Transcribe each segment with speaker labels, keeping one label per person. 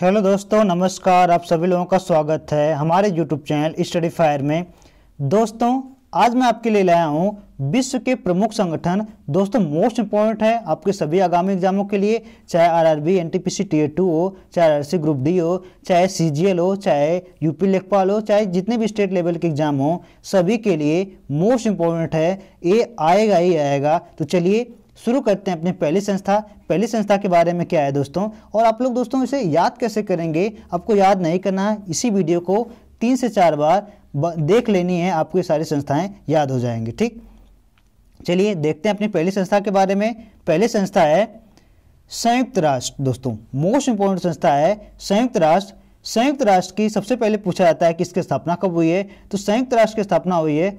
Speaker 1: hello दोस्तों नमस्कार आप सभी लोगों का स्वागत है हमारे यूट्यूब चैनल स्टडी फायर में दोस्तों आज मैं आपके लिए लाया हूँ विश्व के प्रमुख संगठन दोस्तों मोस्ट इंपॉर्टेंट है आपके सभी आगामी एग्जामों के लिए चाहे आरआरबी एनटीपीसी टीयर टू हो चाहे आर ग्रुप डी हो चाहे सीजीएल हो चाहे यूपी लेखपाल हो चाहे जितने भी स्टेट लेवल के एग्जाम हो सभी के लिए मोस्ट इंपॉर्टेंट है ये आएगा ही आएगा तो चलिए शुरू करते हैं अपनी पहली संस्था पहली संस्था के बारे में क्या है दोस्तों और आप लोग दोस्तों इसे याद कैसे करेंगे आपको याद नहीं करना है इसी वीडियो को तीन से चार बार देख लेनी है आपको ये सारी संस्थाएं याद हो जाएंगी ठीक चलिए देखते हैं अपनी पहली संस्था के बारे में पहली संस्था है संयुक्त राष्ट्र दोस्तों मोस्ट इंपॉर्टेंट संस्था है संयुक्त राष्ट्र संयुक्त राष्ट्र की सबसे पहले पूछा जाता है कि इसकी स्थापना कब हुई है तो संयुक्त राष्ट्र की स्थापना हुई है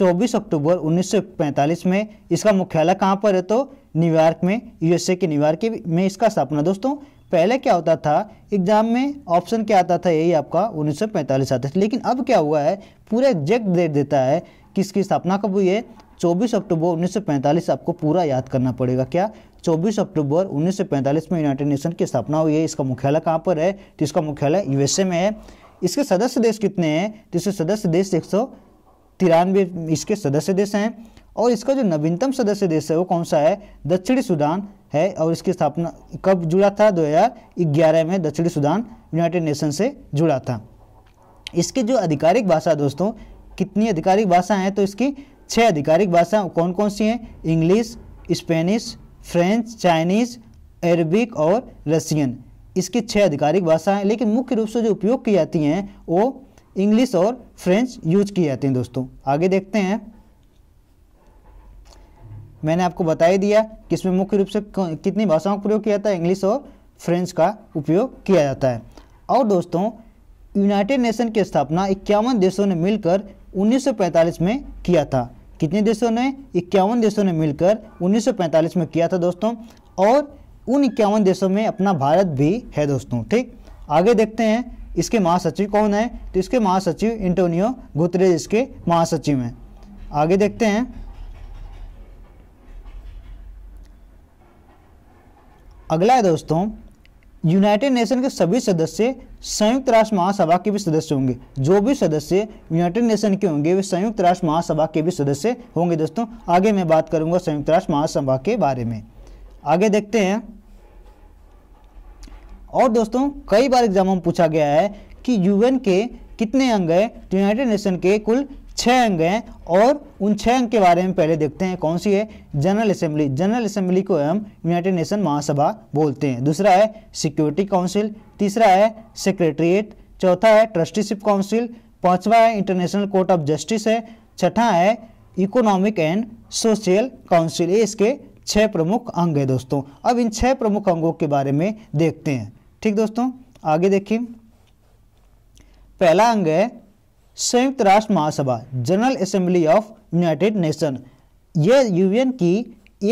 Speaker 1: 24 अक्टूबर 1945 में इसका मुख्यालय कहाँ पर है तो न्यूयॉर्क में यूएसए के न्यूयॉर्क में इसका स्थापना दोस्तों पहले क्या होता था एग्जाम में ऑप्शन क्या आता था यही आपका 1945 आता था लेकिन अब क्या हुआ है पूरा एग्जैक्ट डेट देता है किसकी स्थापना कब हुई है 24 अक्टूबर 1945 आपको पूरा याद करना पड़ेगा क्या 24 अक्टूबर 1945 में यूनाइटेड नेशन की स्थापना हुई है इसका मुख्यालय कहाँ पर है तो इसका मुख्यालय यूएसए में है इसके सदस्य देश कितने हैं तो इसके सदस्य देश एक तिरानवे इसके सदस्य देश हैं और इसका जो नवीनतम सदस्य देश है वो कौन सा है दक्षिणी सूडान है और इसकी स्थापना कब जुड़ा था 2011 में दक्षिणी सूडान यूनाइटेड नेशन से जुड़ा था इसकी जो आधिकारिक भाषा दोस्तों कितनी आधिकारिक भाषा हैं तो इसकी छः आधिकारिक भाषा कौन कौन सी हैं English Spanish French Chinese Arabic और रसियन इसकी छः आधिकारिक भाषाएं लेकिन मुख्य रूप से जो उपयोग की जाती हैं वो इंग्लिश और फ्रेंच यूज किए जाते हैं दोस्तों आगे देखते हैं मैंने आपको बता ही दिया कि इसमें मुख्य रूप से कितनी भाषाओं का प्रयोग किया जाता है इंग्लिश और फ्रेंच का उपयोग किया जाता है और दोस्तों यूनाइटेड नेशन की स्थापना इक्यावन देशों ने मिलकर 1945 में किया था कितने देशों ने इक्यावन देशों ने मिलकर 1945 में किया था दोस्तों और उन इक्यावन देशों में अपना भारत भी है दोस्तों ठीक आगे देखते हैं इसके महासचिव कौन है तो इसके महासचिव एंटोनियो गुतरेज इसके महासचिव हैं आगे देखते हैं अगला है दोस्तों यूनाइटेड नेशन के सभी सदस्य संयुक्त राष्ट्र महासभा के भी सदस्य होंगे जो भी सदस्य यूनाइटेड नेशन के होंगे वे संयुक्त राष्ट्र महासभा के भी सदस्य होंगे दोस्तों आगे मैं बात करूंगा संयुक्त राष्ट्र महासभा के बारे में आगे देखते हैं और दोस्तों कई बार एग्जाम में पूछा गया है कि यूएन के कितने अंग हैं तो यूनाइटेड नेशन के कुल छः अंग हैं और उन छः अंग के बारे में पहले देखते हैं कौन सी है जनरल असेंबली जनरल असेंबली को हम यूनाइटेड नेशन महासभा बोलते हैं दूसरा है सिक्योरिटी काउंसिल तीसरा है सेक्रेटरीट चौथा है ट्रस्टीशिप काउंसिल पांचवा है इंटरनेशनल कोर्ट ऑफ जस्टिस है छठा है इकोनॉमिक एंड सोशल काउंसिल ये इसके छः प्रमुख अंग है दोस्तों अब इन छः प्रमुख अंगों के बारे में देखते हैं ठीक दोस्तों आगे देखिए पहला अंग है संयुक्त राष्ट्र महासभा General Assembly of United Nation यह यूएन की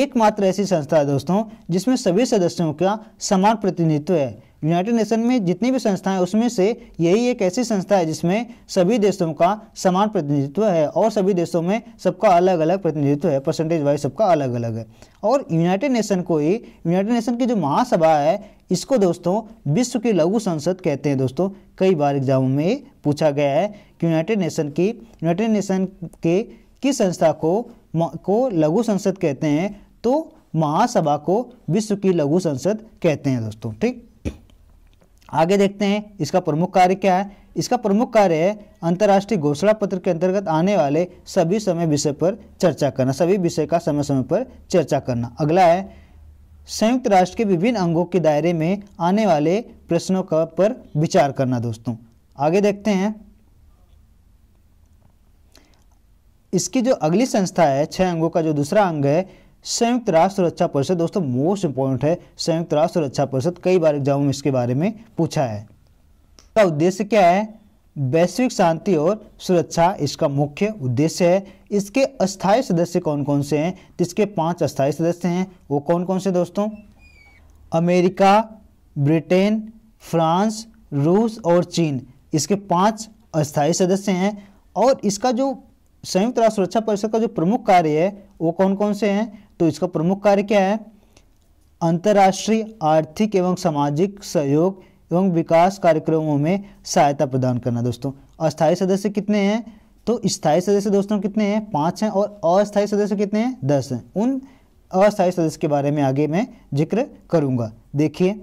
Speaker 1: एकमात्र ऐसी संस्था है दोस्तों जिसमें सभी सदस्यों का समान प्रतिनिधित्व है यूनाइटेड नेशन में जितनी भी संस्थाएं उसमें से यही एक ऐसी संस्था है जिसमें सभी देशों का समान प्रतिनिधित्व है और सभी देशों में सबका अलग अलग प्रतिनिधित्व है परसेंटेज वाइज सबका अलग अलग है और यूनाइटेड नेशन को ही यूनाइटेड नेशन की जो महासभा है इसको दोस्तों विश्व की लघु संसद कहते हैं दोस्तों कई बार एग्जामों में पूछा गया है कि यूनाइटेड नेशन की यूनाइटेड नेशन के किस संस्था को को लघु संसद कहते हैं तो महासभा को विश्व की लघु संसद कहते हैं दोस्तों ठीक आगे देखते हैं इसका प्रमुख कार्य क्या है इसका प्रमुख कार्य है अंतर्राष्ट्रीय घोषणा पत्र के अंतर्गत आने वाले सभी समय विषय पर चर्चा करना सभी विषय का समय समय पर चर्चा करना अगला है संयुक्त राष्ट्र के विभिन्न अंगों के दायरे में आने वाले प्रश्नों का पर विचार करना दोस्तों आगे देखते हैं इसकी जो अगली संस्था है छह अंगों का जो दूसरा अंग है संयुक्त राष्ट्र सुरक्षा परिषद दोस्तों मोस्ट इंपॉर्टेंट है संयुक्त राष्ट्र सुरक्षा परिषद कई बार एग्जाम में इसके बारे में पूछा है इसका उद्देश्य क्या है वैश्विक शांति और सुरक्षा इसका मुख्य उद्देश्य है इसके अस्थायी सदस्य कौन कौन से हैं इसके पांच अस्थायी सदस्य हैं वो कौन कौन से दोस्तों अमेरिका ब्रिटेन फ्रांस रूस और चीन इसके पांच अस्थायी सदस्य हैं और इसका जो संयुक्त राष्ट्र सुरक्षा परिषद का जो प्रमुख कार्य है वो कौन कौन से हैं तो इसका प्रमुख कार्य क्या है अंतर्राष्ट्रीय आर्थिक एवं सामाजिक सहयोग एवं विकास कार्यक्रमों में सहायता प्रदान करना दोस्तों अस्थायी सदस्य कितने हैं तो स्थायी सदस्य दोस्तों कितने हैं पाँच हैं और अस्थायी सदस्य कितने हैं दस हैं उन अस्थायी सदस्य के बारे में आगे मैं जिक्र करूंगा देखिए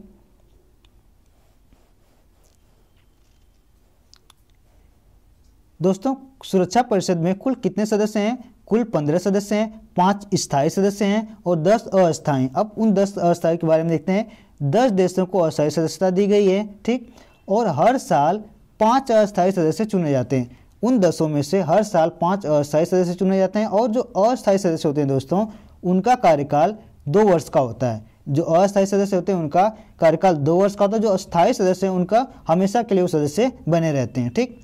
Speaker 1: दोस्तों सुरक्षा परिषद में कुल कितने सदस्य हैं कुल पंद्रह सदस्य हैं पाँच स्थायी सदस्य हैं और दस अस्थायी अब उन दस अस्थायी के बारे में देखते हैं दस देशों को अस्थायी सदस्यता दी गई है ठीक और हर साल पाँच अस्थायी सदस्य चुने जाते हैं उन दसों में से हर साल पाँच अस्थायी सदस्य चुने जाते हैं और जो अस्थायी सदस्य होते हैं दोस्तों उनका कार्यकाल दो वर्ष का होता है जो अस्थायी सदस्य होते हैं उनका कार्यकाल दो वर्ष का होता है जो अस्थायी सदस्य हैं उनका हमेशा के लिए वो सदस्य बने रहते हैं ठीक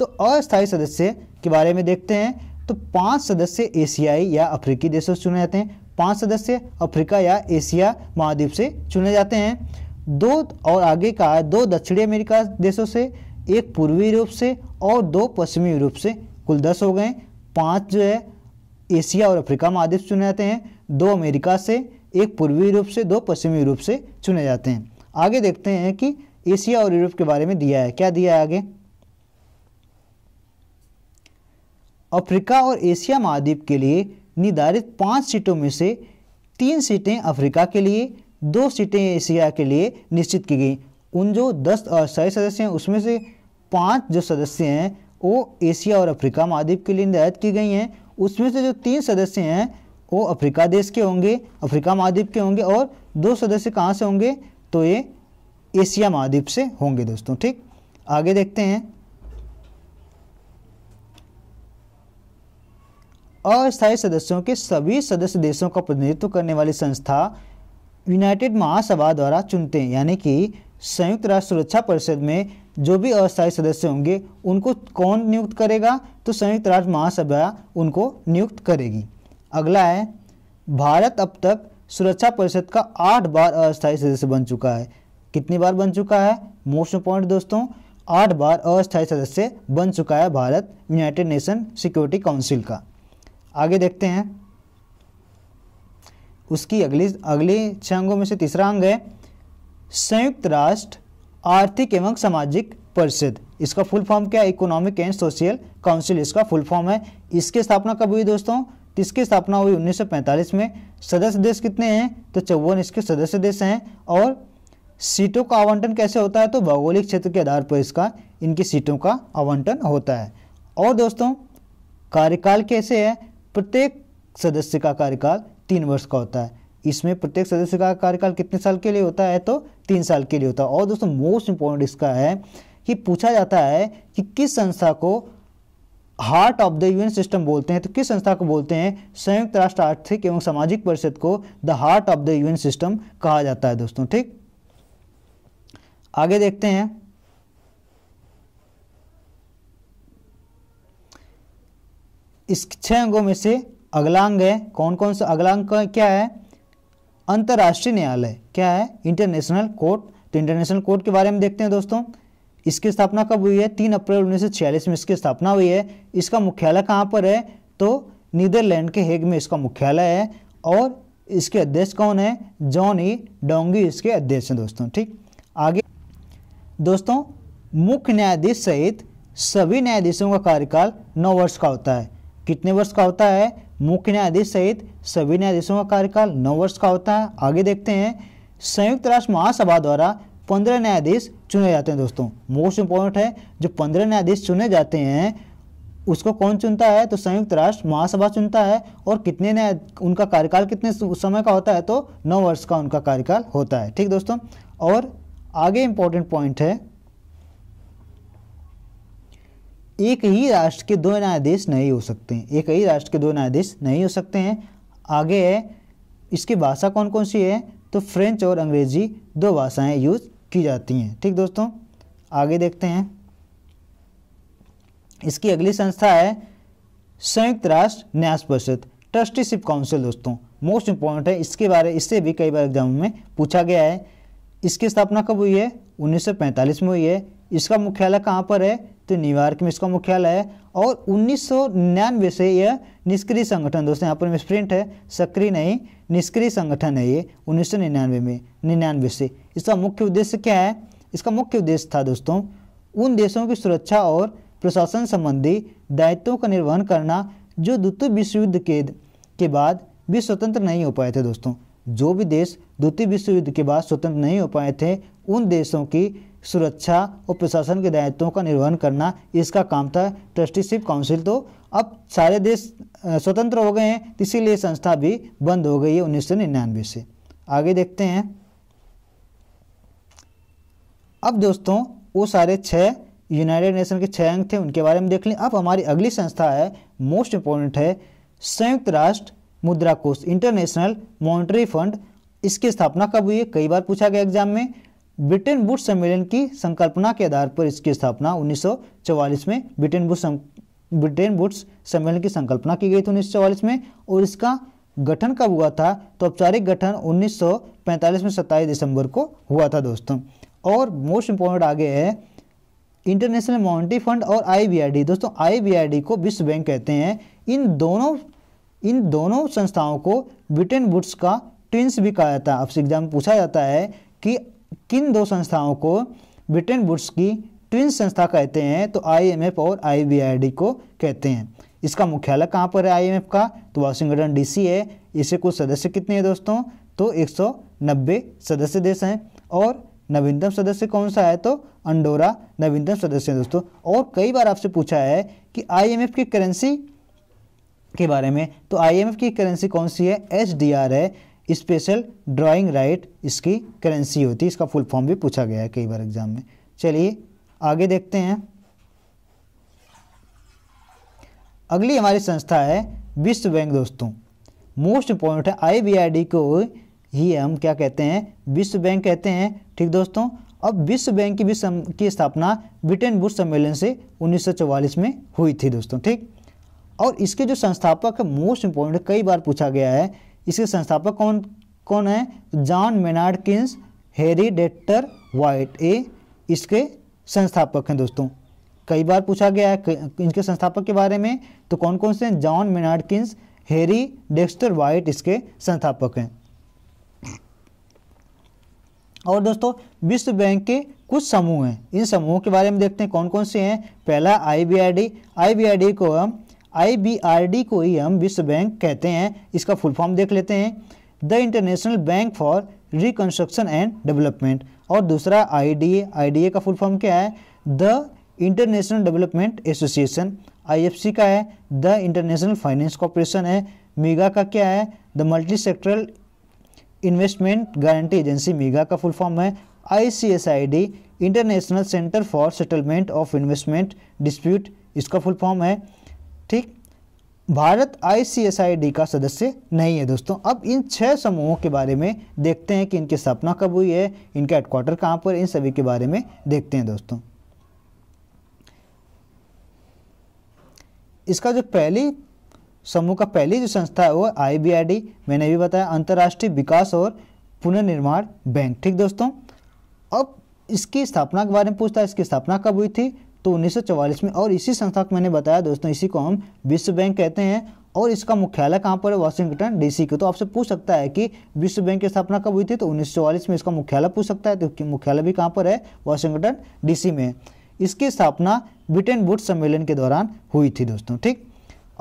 Speaker 1: तो अस्थायी सदस्य के बारे में देखते हैं तो पांच सदस्य एशियाई या अफ्रीकी देशों से चुने जाते हैं पांच सदस्य अफ्रीका या एशिया महाद्वीप से चुने जाते हैं दो और आगे का दो दक्षिणी अमेरिका देशों से एक पूर्वी यूरोप से और दो पश्चिमी यूरोप से कुल दस हो गए पाँच जो है एशिया और अफ्रीका महाद्वीप चुने जाते हैं दो अमेरिका से एक पूर्वी यूरोप से दो पश्चिमी यूरोप से चुने जाते हैं आगे देखते हैं कि एशिया और यूरोप के बारे में दिया है क्या दिया है आगे अफ्रीका और एशिया महाद्वीप के लिए निर्धारित पाँच सीटों में से तीन सीटें अफ्रीका के लिए दो सीटें एशिया के लिए निश्चित की गई उन जो दस सही सदस्य हैं उसमें से पाँच जो सदस्य हैं वो एशिया और अफ्रीका महाद्वीप के लिए निर्धारित की गई हैं उसमें से जो तीन सदस्य हैं वो अफ्रीका देश के होंगे अफ्रीका महाद्वीप के होंगे और दो सदस्य कहाँ से होंगे तो ये एशिया महाद्वीप से होंगे दोस्तों ठीक आगे देखते हैं अस्थायी सदस्यों के सभी सदस्य देशों का प्रतिनिधित्व करने वाली संस्था यूनाइटेड महासभा द्वारा चुनते हैं यानी कि संयुक्त राष्ट्र सुरक्षा परिषद में जो भी अस्थायी सदस्य होंगे उनको कौन नियुक्त करेगा तो संयुक्त राष्ट्र महासभा उनको नियुक्त करेगी अगला है भारत अब तक सुरक्षा परिषद का आठ बार अस्थायी सदस्य बन चुका है कितनी बार बन चुका है मोस्ट पॉइंट दोस्तों आठ बार अस्थायी सदस्य बन चुका है Bharat United Nation Security Council का आगे देखते हैं उसकी अगली अगले छह अंगों में से तीसरा अंग है संयुक्त राष्ट्र आर्थिक एवं सामाजिक परिषद इसका फुल फॉर्म क्या है इकोनॉमिक एंड सोशल काउंसिल इसका फुल फॉर्म है इसकी स्थापना कब हुई दोस्तों इसकी स्थापना हुई 1945 में सदस्य देश कितने हैं तो चौवन इसके सदस्य देश हैं और सीटों का आवंटन कैसे होता है तो भौगोलिक क्षेत्र के आधार पर इसका इनकी सीटों का आवंटन होता है और दोस्तों कार्यकाल कैसे है प्रत्येक सदस्य का कार्यकाल तीन वर्ष का होता है इसमें प्रत्येक सदस्य का कार्यकाल कितने साल के लिए होता है तो तीन साल के लिए होता है और दोस्तों मोस्ट इंपॉर्टेंट इसका है कि पूछा जाता है कि किस संस्था को heart of the UN system बोलते हैं तो किस संस्था को बोलते हैं संयुक्त राष्ट्र आर्थिक एवं सामाजिक परिषद को the heart of the UN system कहा जाता है दोस्तों ठीक आगे देखते हैं इस छः अंगों में से अगला अंग है कौन कौन सा अगला अंग क्या है अंतर्राष्ट्रीय न्यायालय क्या है इंटरनेशनल कोर्ट तो इंटरनेशनल कोर्ट के बारे में देखते हैं दोस्तों इसकी स्थापना कब हुई है तीन अप्रैल उन्नीस में इसकी स्थापना हुई है इसका मुख्यालय कहाँ पर है तो नीदरलैंड के हेग में इसका मुख्यालय है और इसके अध्यक्ष कौन है जॉनी डोंगी इसके अध्यक्ष हैं दोस्तों ठीक आगे दोस्तों मुख्य न्यायाधीश सहित सभी न्यायाधीशों का कार्यकाल नौ वर्ष का होता है कितने वर्ष का होता है मुख्य न्यायाधीश सहित सभी न्यायाधीशों का कार्यकाल नौ वर्ष का होता है आगे देखते हैं संयुक्त राष्ट्र महासभा द्वारा पंद्रह न्यायाधीश चुने जाते हैं दोस्तों मोस्ट इम्पोर्टेंट है जो पंद्रह न्यायाधीश चुने जाते हैं उसको कौन चुनता है तो संयुक्त राष्ट्र महासभा चुनता है और कितने न्याय उनका कार्यकाल कितने समय का होता है तो नौ वर्ष का उनका कार्यकाल होता है ठीक दोस्तों और आगे इंपॉर्टेंट पॉइंट है एक ही राष्ट्र के दो न्यायाधीश नहीं हो सकते हैं एक ही राष्ट्र के दो न्यायाधीश नहीं हो सकते हैं आगे है इसकी भाषा कौन कौन सी है तो फ्रेंच और अंग्रेजी दो भाषाएं यूज़ की जाती हैं ठीक दोस्तों आगे देखते हैं इसकी अगली संस्था है संयुक्त राष्ट्र न्यास परिषद ट्रस्टीशिप काउंसिल दोस्तों मोस्ट इंपॉर्टेंट है इसके बारे इससे भी कई बार एग्जाम में पूछा गया है इसकी स्थापना कब हुई है 1945 में हुई है इसका मुख्यालय कहाँ पर है तो न्यूयॉर्क में इसका मुख्यालय है और उन्नीस से यह निष्क्रिय संगठन दोस्तों यहाँ पर स्प्रिंट है सक्रिय नहीं निष्क्रिय संगठन है ये उन्नीस में निन्यानवे से इसका मुख्य उद्देश्य क्या है इसका मुख्य उद्देश्य था दोस्तों उन देशों की सुरक्षा और प्रशासन संबंधी दायित्वों का निर्वहन करना जो द्वितीय विश्व युद्ध के के बाद भी स्वतंत्र नहीं हो पाए थे दोस्तों जो भी देश द्वितीय विश्व युद्ध के बाद स्वतंत्र नहीं हो पाए थे उन देशों की सुरक्षा और प्रशासन के दायित्वों का निर्वहन करना इसका काम था ट्रस्टीशिप काउंसिल तो अब सारे देश स्वतंत्र हो गए हैं इसीलिए संस्था भी बंद हो गई है उन्नीस से आगे देखते हैं अब दोस्तों वो सारे छः यूनाइटेड नेशन के छः अंक थे उनके बारे में देख लें अब हमारी अगली संस्था है मोस्ट इम्पोर्टेंट है संयुक्त राष्ट्र मुद्रा कोष इंटरनेशनल मॉनिटरी फंड इसकी स्थापना कब हुई है कई बार पूछा गया एग्जाम में ब्रिटेन बुश सम्मेलन की संकल्पना के आधार पर इसकी स्थापना 1944 में ब्रिटेन बुश ब्रिटेन बुट्स सम्मेलन की संकल्पना की गई थी उन्नीस में और इसका गठन कब हुआ था तो औपचारिक गठन 1945 में 27 दिसंबर को हुआ था दोस्तों और मोस्ट इम्पोर्टेंट आगे है इंटरनेशनल मॉनिटरी फंड और आईबीआरडी दोस्तों आईबीआरडी को विश्व बैंक कहते हैं इन दोनों इन दोनों संस्थाओं को ब्रिटेन बुट्स का ट्विंस भी कहा जाता है आपसे एग्जाम पूछा जाता है कि किन दो संस्थाओं को ब्रिटेन वुड्स की ट्विन संस्था कहते हैं तो आईएमएफ और आईबीआईडी को कहते हैं इसका मुख्यालय कहाँ पर है आईएमएफ का तो वाशिंगटन डीसी है इसे कुछ सदस्य कितने हैं दोस्तों तो 190 सदस्य देश हैं और नवीनतम सदस्य कौन सा है तो अंडोरा नवीनतम सदस्य है दोस्तों और कई बार आपसे पूछा है कि आई की करेंसी के बारे में तो आई की करेंसी कौन सी है एच है स्पेशल ड्राइंग राइट इसकी करेंसी होती है इसका फुल फॉर्म भी पूछा गया है कई बार एग्जाम में चलिए आगे देखते हैं अगली हमारी संस्था है विश्व बैंक दोस्तों मोस्ट इंपॉर्टेंट है आईबीआईडी को ही हम क्या कहते हैं विश्व बैंक कहते हैं ठीक दोस्तों अब विश्व बैंक की भी सम, की स्थापना ब्रिटेन बुश सम्मेलन से 1944 में हुई थी दोस्तों ठीक और इसके जो संस्थापक है मोस्ट इंपॉर्टेंट कई बार पूछा गया है इसके संस्थापक कौन कौन है जॉन मेनार्ड किन्स हेरी डेटर वाइट ए इसके संस्थापक हैं दोस्तों कई बार पूछा गया है इनके संस्थापक के बारे में तो कौन कौन से हैं John Maynard Keynes Harry Dexter White इसके संस्थापक हैं और दोस्तों विश्व बैंक के कुछ समूह हैं इन समूहों के बारे में देखते हैं कौन कौन से हैं पहला आईबीआईडी आईबीआईडी को हम आईबीआरडी को ही हम विश्व बैंक कहते हैं इसका फुल फॉर्म देख लेते हैं the International Bank for Reconstruction and Development और दूसरा आईडीए आईडीए का फुल फॉर्म क्या है the International Development Association IFC का है द इंटरनेशनल फाइनेंस कॉरपोरेशन है मेगा का क्या है the Multi Sectoral Investment Guarantee Agency MIGA का फुल फॉर्म है I International Centre for Settlement of Investment Dispute इसका फुल फॉर्म है ठीक भारत आईसीएसआईडी का सदस्य नहीं है दोस्तों अब इन छह समूहों के बारे में देखते हैं कि इनकी स्थापना कब हुई है इनका हेडक्वार्टर कहाँ पर इन सभी के बारे में देखते हैं दोस्तों इसका जो पहली समूह का पहली जो संस्था है वो आईबीआरडी मैंने भी बताया अंतर्राष्ट्रीय विकास और पुनर्निर्माण बैंक ठीक दोस्तों अब इसकी स्थापना के बारे में पूछता है इसकी स्थापना कब हुई थी तो 1944 में और इसी संस्था को मैंने बताया दोस्तों इसी को हम विश्व बैंक कहते हैं और इसका मुख्यालय कहाँ पर है वाशिंगटन डीसी के तो आपसे पूछ सकता है कि विश्व बैंक की स्थापना कब हुई थी तो उन्नीस में इसका मुख्यालय पूछ सकता है तो मुख्यालय भी कहाँ पर है वाशिंगटन डीसी में इसकी स्थापना ब्रिटेन बुट सम्मेलन के दौरान हुई थी दोस्तों ठीक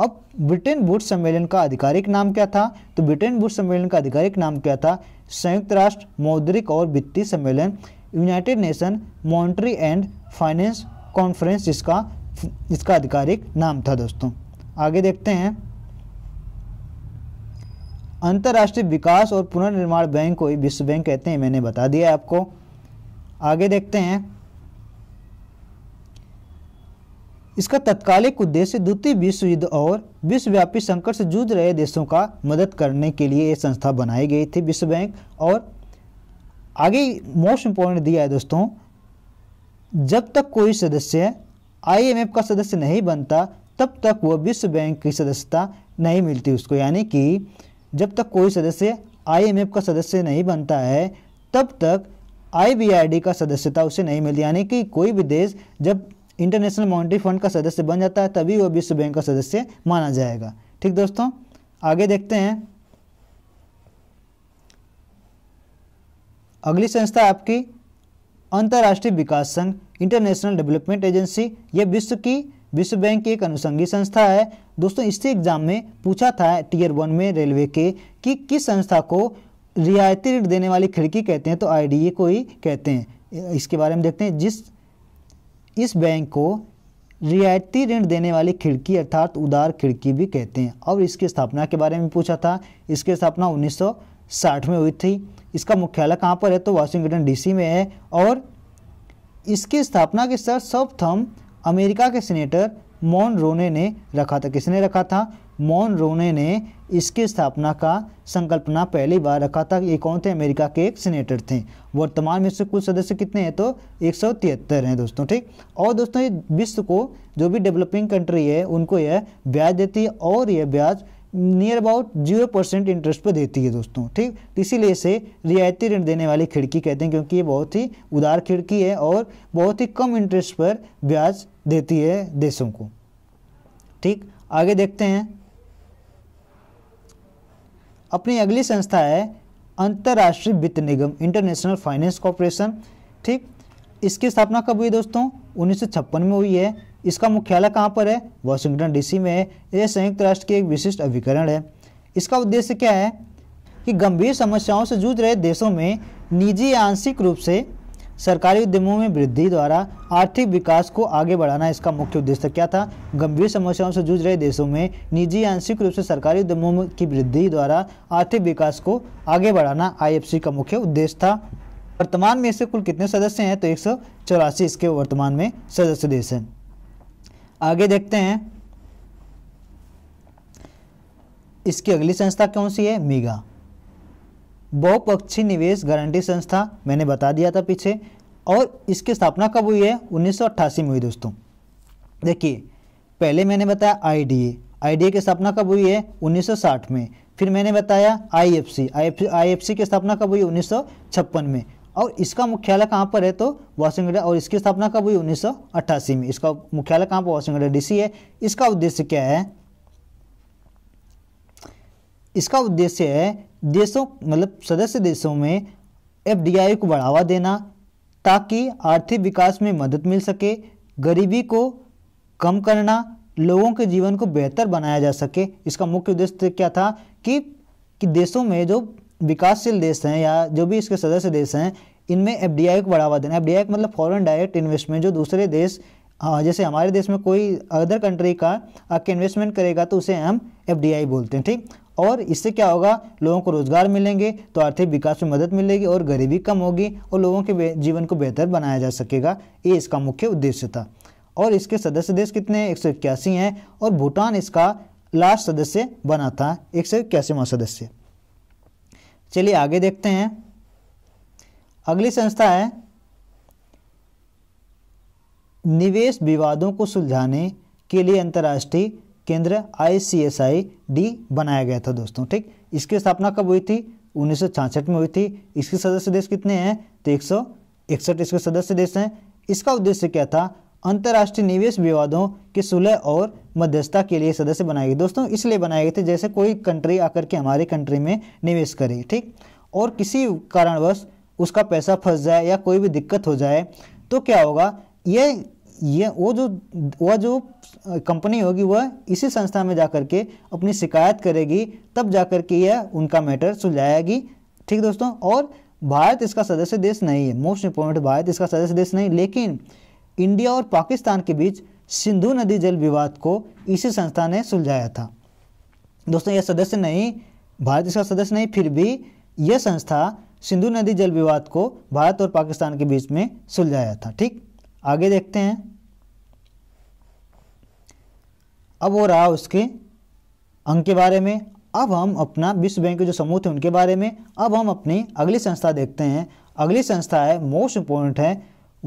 Speaker 1: अब ब्रिटेन बुट सम्मेलन का आधिकारिक नाम क्या था तो ब्रिटेन बुट सम्मेलन का आधिकारिक नाम क्या था संयुक्त राष्ट्र मौद्रिक और वित्तीय सम्मेलन United Nation Monetary and Finance Conference जिसका इसका आधिकारिक नाम था दोस्तों आगे देखते हैं अंतर्राष्ट्रीय विकास और पुनर्निर्माण बैंक को विश्व बैंक कहते हैं मैंने बता दिया आपको आगे देखते हैं इसका तत्कालिक उद्देश्य द्वितीय विश्व युद्ध और विश्वव्यापी संकट से जूझ रहे देशों का मदद करने के लिए यह संस्था बनाई गई थी विश्व बैंक और आगे मोस्ट इंपोर्टेंट दिया है दोस्तों जब तक कोई सदस्य आईएमएफ का सदस्य नहीं बनता तब तक वह विश्व बैंक की सदस्यता नहीं मिलती उसको यानी कि जब तक कोई सदस्य आईएमएफ का सदस्य नहीं बनता है तब तक आईबीआईडी का सदस्यता उसे नहीं मिलती यानी कि कोई भी देश जब इंटरनेशनल मॉनिटरी फंड का सदस्य बन जाता है तभी वह विश्व बैंक का सदस्य माना जाएगा ठीक दोस्तों आगे देखते हैं अगली संस्था आपकी अंतर्राष्ट्रीय विकास संघ इंटरनेशनल डेवलपमेंट एजेंसी यह विश्व की विश्व बैंक की एक अनुसंगी संस्था है दोस्तों इससे एग्जाम में पूछा था टीयर वन में रेलवे के कि किस संस्था को रियायती ऋण देने वाली खिड़की कहते हैं तो आईडीए e को ही कहते हैं इसके बारे में देखते हैं जिस इस बैंक को रियायती ऋण देने वाली खिड़की अर्थात उदार खिड़की भी कहते हैं और इसकी स्थापना के बारे में पूछा था इसकी स्थापना 1960 में हुई थी इसका मुख्यालय कहाँ पर है तो वाशिंगटन डीसी में है और इसकी स्थापना के सर सब थम अमेरिका के सीनेटर मॉन रोने ने रखा था किसने रखा था मॉन रोने ने इसकी स्थापना का संकल्पना पहली बार रखा था ये कौन थे अमेरिका के एक सीनेटर थे वर्तमान में इससे कुल सदस्य कितने हैं तो एक हैं दोस्तों ठीक और दोस्तों ये विश्व को जो भी डेवलपिंग कंट्री है उनको यह ब्याज देती है और यह ब्याज near about zero percent interest पर देती है दोस्तों ठीक तो इसीलिए इसे रियायती ऋण देने वाली खिड़की कहते हैं क्योंकि ये बहुत ही उदार खिड़की है और बहुत ही कम इंटरेस्ट पर ब्याज देती है देशों को ठीक आगे देखते हैं अपनी अगली संस्था है अंतर्राष्ट्रीय वित्त निगम इंटरनेशनल फाइनेंस कॉरपोरेशन ठीक इसकी स्थापना कब हुई दोस्तों उन्नीस में हुई है इसका मुख्यालय कहाँ पर है वॉशिंगटन डीसी में है यह संयुक्त राष्ट्र की एक विशिष्ट अभिकरण है इसका उद्देश्य क्या है कि गंभीर समस्याओं से जूझ रहे देशों में निजी आंशिक रूप से सरकारी उद्यमों में वृद्धि द्वारा आर्थिक विकास को आगे बढ़ाना इसका मुख्य उद्देश्य क्या था गंभीर समस्याओं से जूझ रहे देशों में निजी आंशिक रूप से सरकारी उद्यमों की वृद्धि द्वारा आर्थिक विकास को आगे बढ़ाना आईएफसी का मुख्य उद्देश्य था वर्तमान में इसके कुल कितने सदस्य हैं तो एक इसके वर्तमान में सदस्य देश हैं आगे देखते हैं इसकी अगली संस्था कौन सी है मीगा बहुपक्षी निवेश गारंटी संस्था मैंने बता दिया था पीछे और इसकी स्थापना कब हुई है उन्नीस में हुई दोस्तों देखिए पहले मैंने बताया आईडीए आईडीए की स्थापना कब हुई है 1960 में फिर मैंने बताया आईएफसी आईएफसी आईएफसी की स्थापना कब हुई 1956 में और इसका मुख्यालय कहाँ पर है तो वाशिंगटन और इसकी स्थापना कब हुई उन्नीस में इसका मुख्यालय कहाँ पर वाशिंगटन डीसी है इसका उद्देश्य क्या है इसका उद्देश्य है देशों मतलब सदस्य देशों में एफ को बढ़ावा देना ताकि आर्थिक विकास में मदद मिल सके गरीबी को कम करना लोगों के जीवन को बेहतर बनाया जा सके इसका मुख्य उद्देश्य क्या था कि कि देशों में जो विकासशील देश हैं या जो भी इसके सदस्य देश हैं इनमें एफ डी आई को बढ़ावा देना एफ डी आई मतलब फॉरेन डायरेक्ट इन्वेस्टमेंट जो दूसरे देश जैसे हमारे देश में कोई अदर कंट्री का आके इन्वेस्टमेंट करेगा तो उसे हम एफ डी आई बोलते हैं ठीक और इससे क्या होगा लोगों को रोज़गार मिलेंगे तो आर्थिक विकास में मदद मिलेगी और गरीबी कम होगी और लोगों के जीवन को बेहतर बनाया जा सकेगा ये इसका मुख्य उद्देश्य था और इसके सदस्य देश कितने हैं एक सौ इक्यासी हैं और भूटान इसका लास्ट सदस्य बना था एक सौ इक्यासीवा सदस्य चलिए आगे देखते हैं अगली संस्था है निवेश विवादों को सुलझाने के लिए अंतर्राष्ट्रीय केंद्र आई डी बनाया गया था दोस्तों ठीक इसकी स्थापना कब हुई थी उन्नीस में हुई थी इसके सदस्य देश कितने हैं तो एक सौ इकसठ इसके सदस्य देश हैं इसका उद्देश्य क्या था अंतर्राष्ट्रीय निवेश विवादों के सुलह और मध्यस्थता के लिए सदस्य बनाए गए दोस्तों इसलिए बनाए गए थे जैसे कोई कंट्री आकर के हमारे कंट्री में निवेश करे ठीक और किसी कारणवश उसका पैसा फंस जाए या कोई भी दिक्कत हो जाए तो क्या होगा ये ये वो जो वह जो कंपनी होगी वह इसी संस्था में जा कर के अपनी शिकायत करेगी तब जा के यह उनका मैटर सुलझाएगी ठीक दोस्तों और भारत इसका सदस्य देश नहीं है मोस्ट इम्पोर्टेंट भारत इसका सदस्य देश नहीं लेकिन इंडिया और पाकिस्तान के बीच सिंधु नदी जल विवाद को इसी संस्था ने सुलझाया था दोस्तों यह सदस्य नहीं भारत इसका सदस्य नहीं फिर भी यह संस्था सिंधु नदी जल विवाद को भारत और पाकिस्तान के बीच में सुलझाया था ठीक आगे देखते हैं अब हो रहा उसके अंक के बारे में अब हम अपना विश्व बैंक के जो समूह थे उनके बारे में अब हम अपनी अगली संस्था देखते हैं अगली संस्था है मोस्ट इंपोर्टेंट है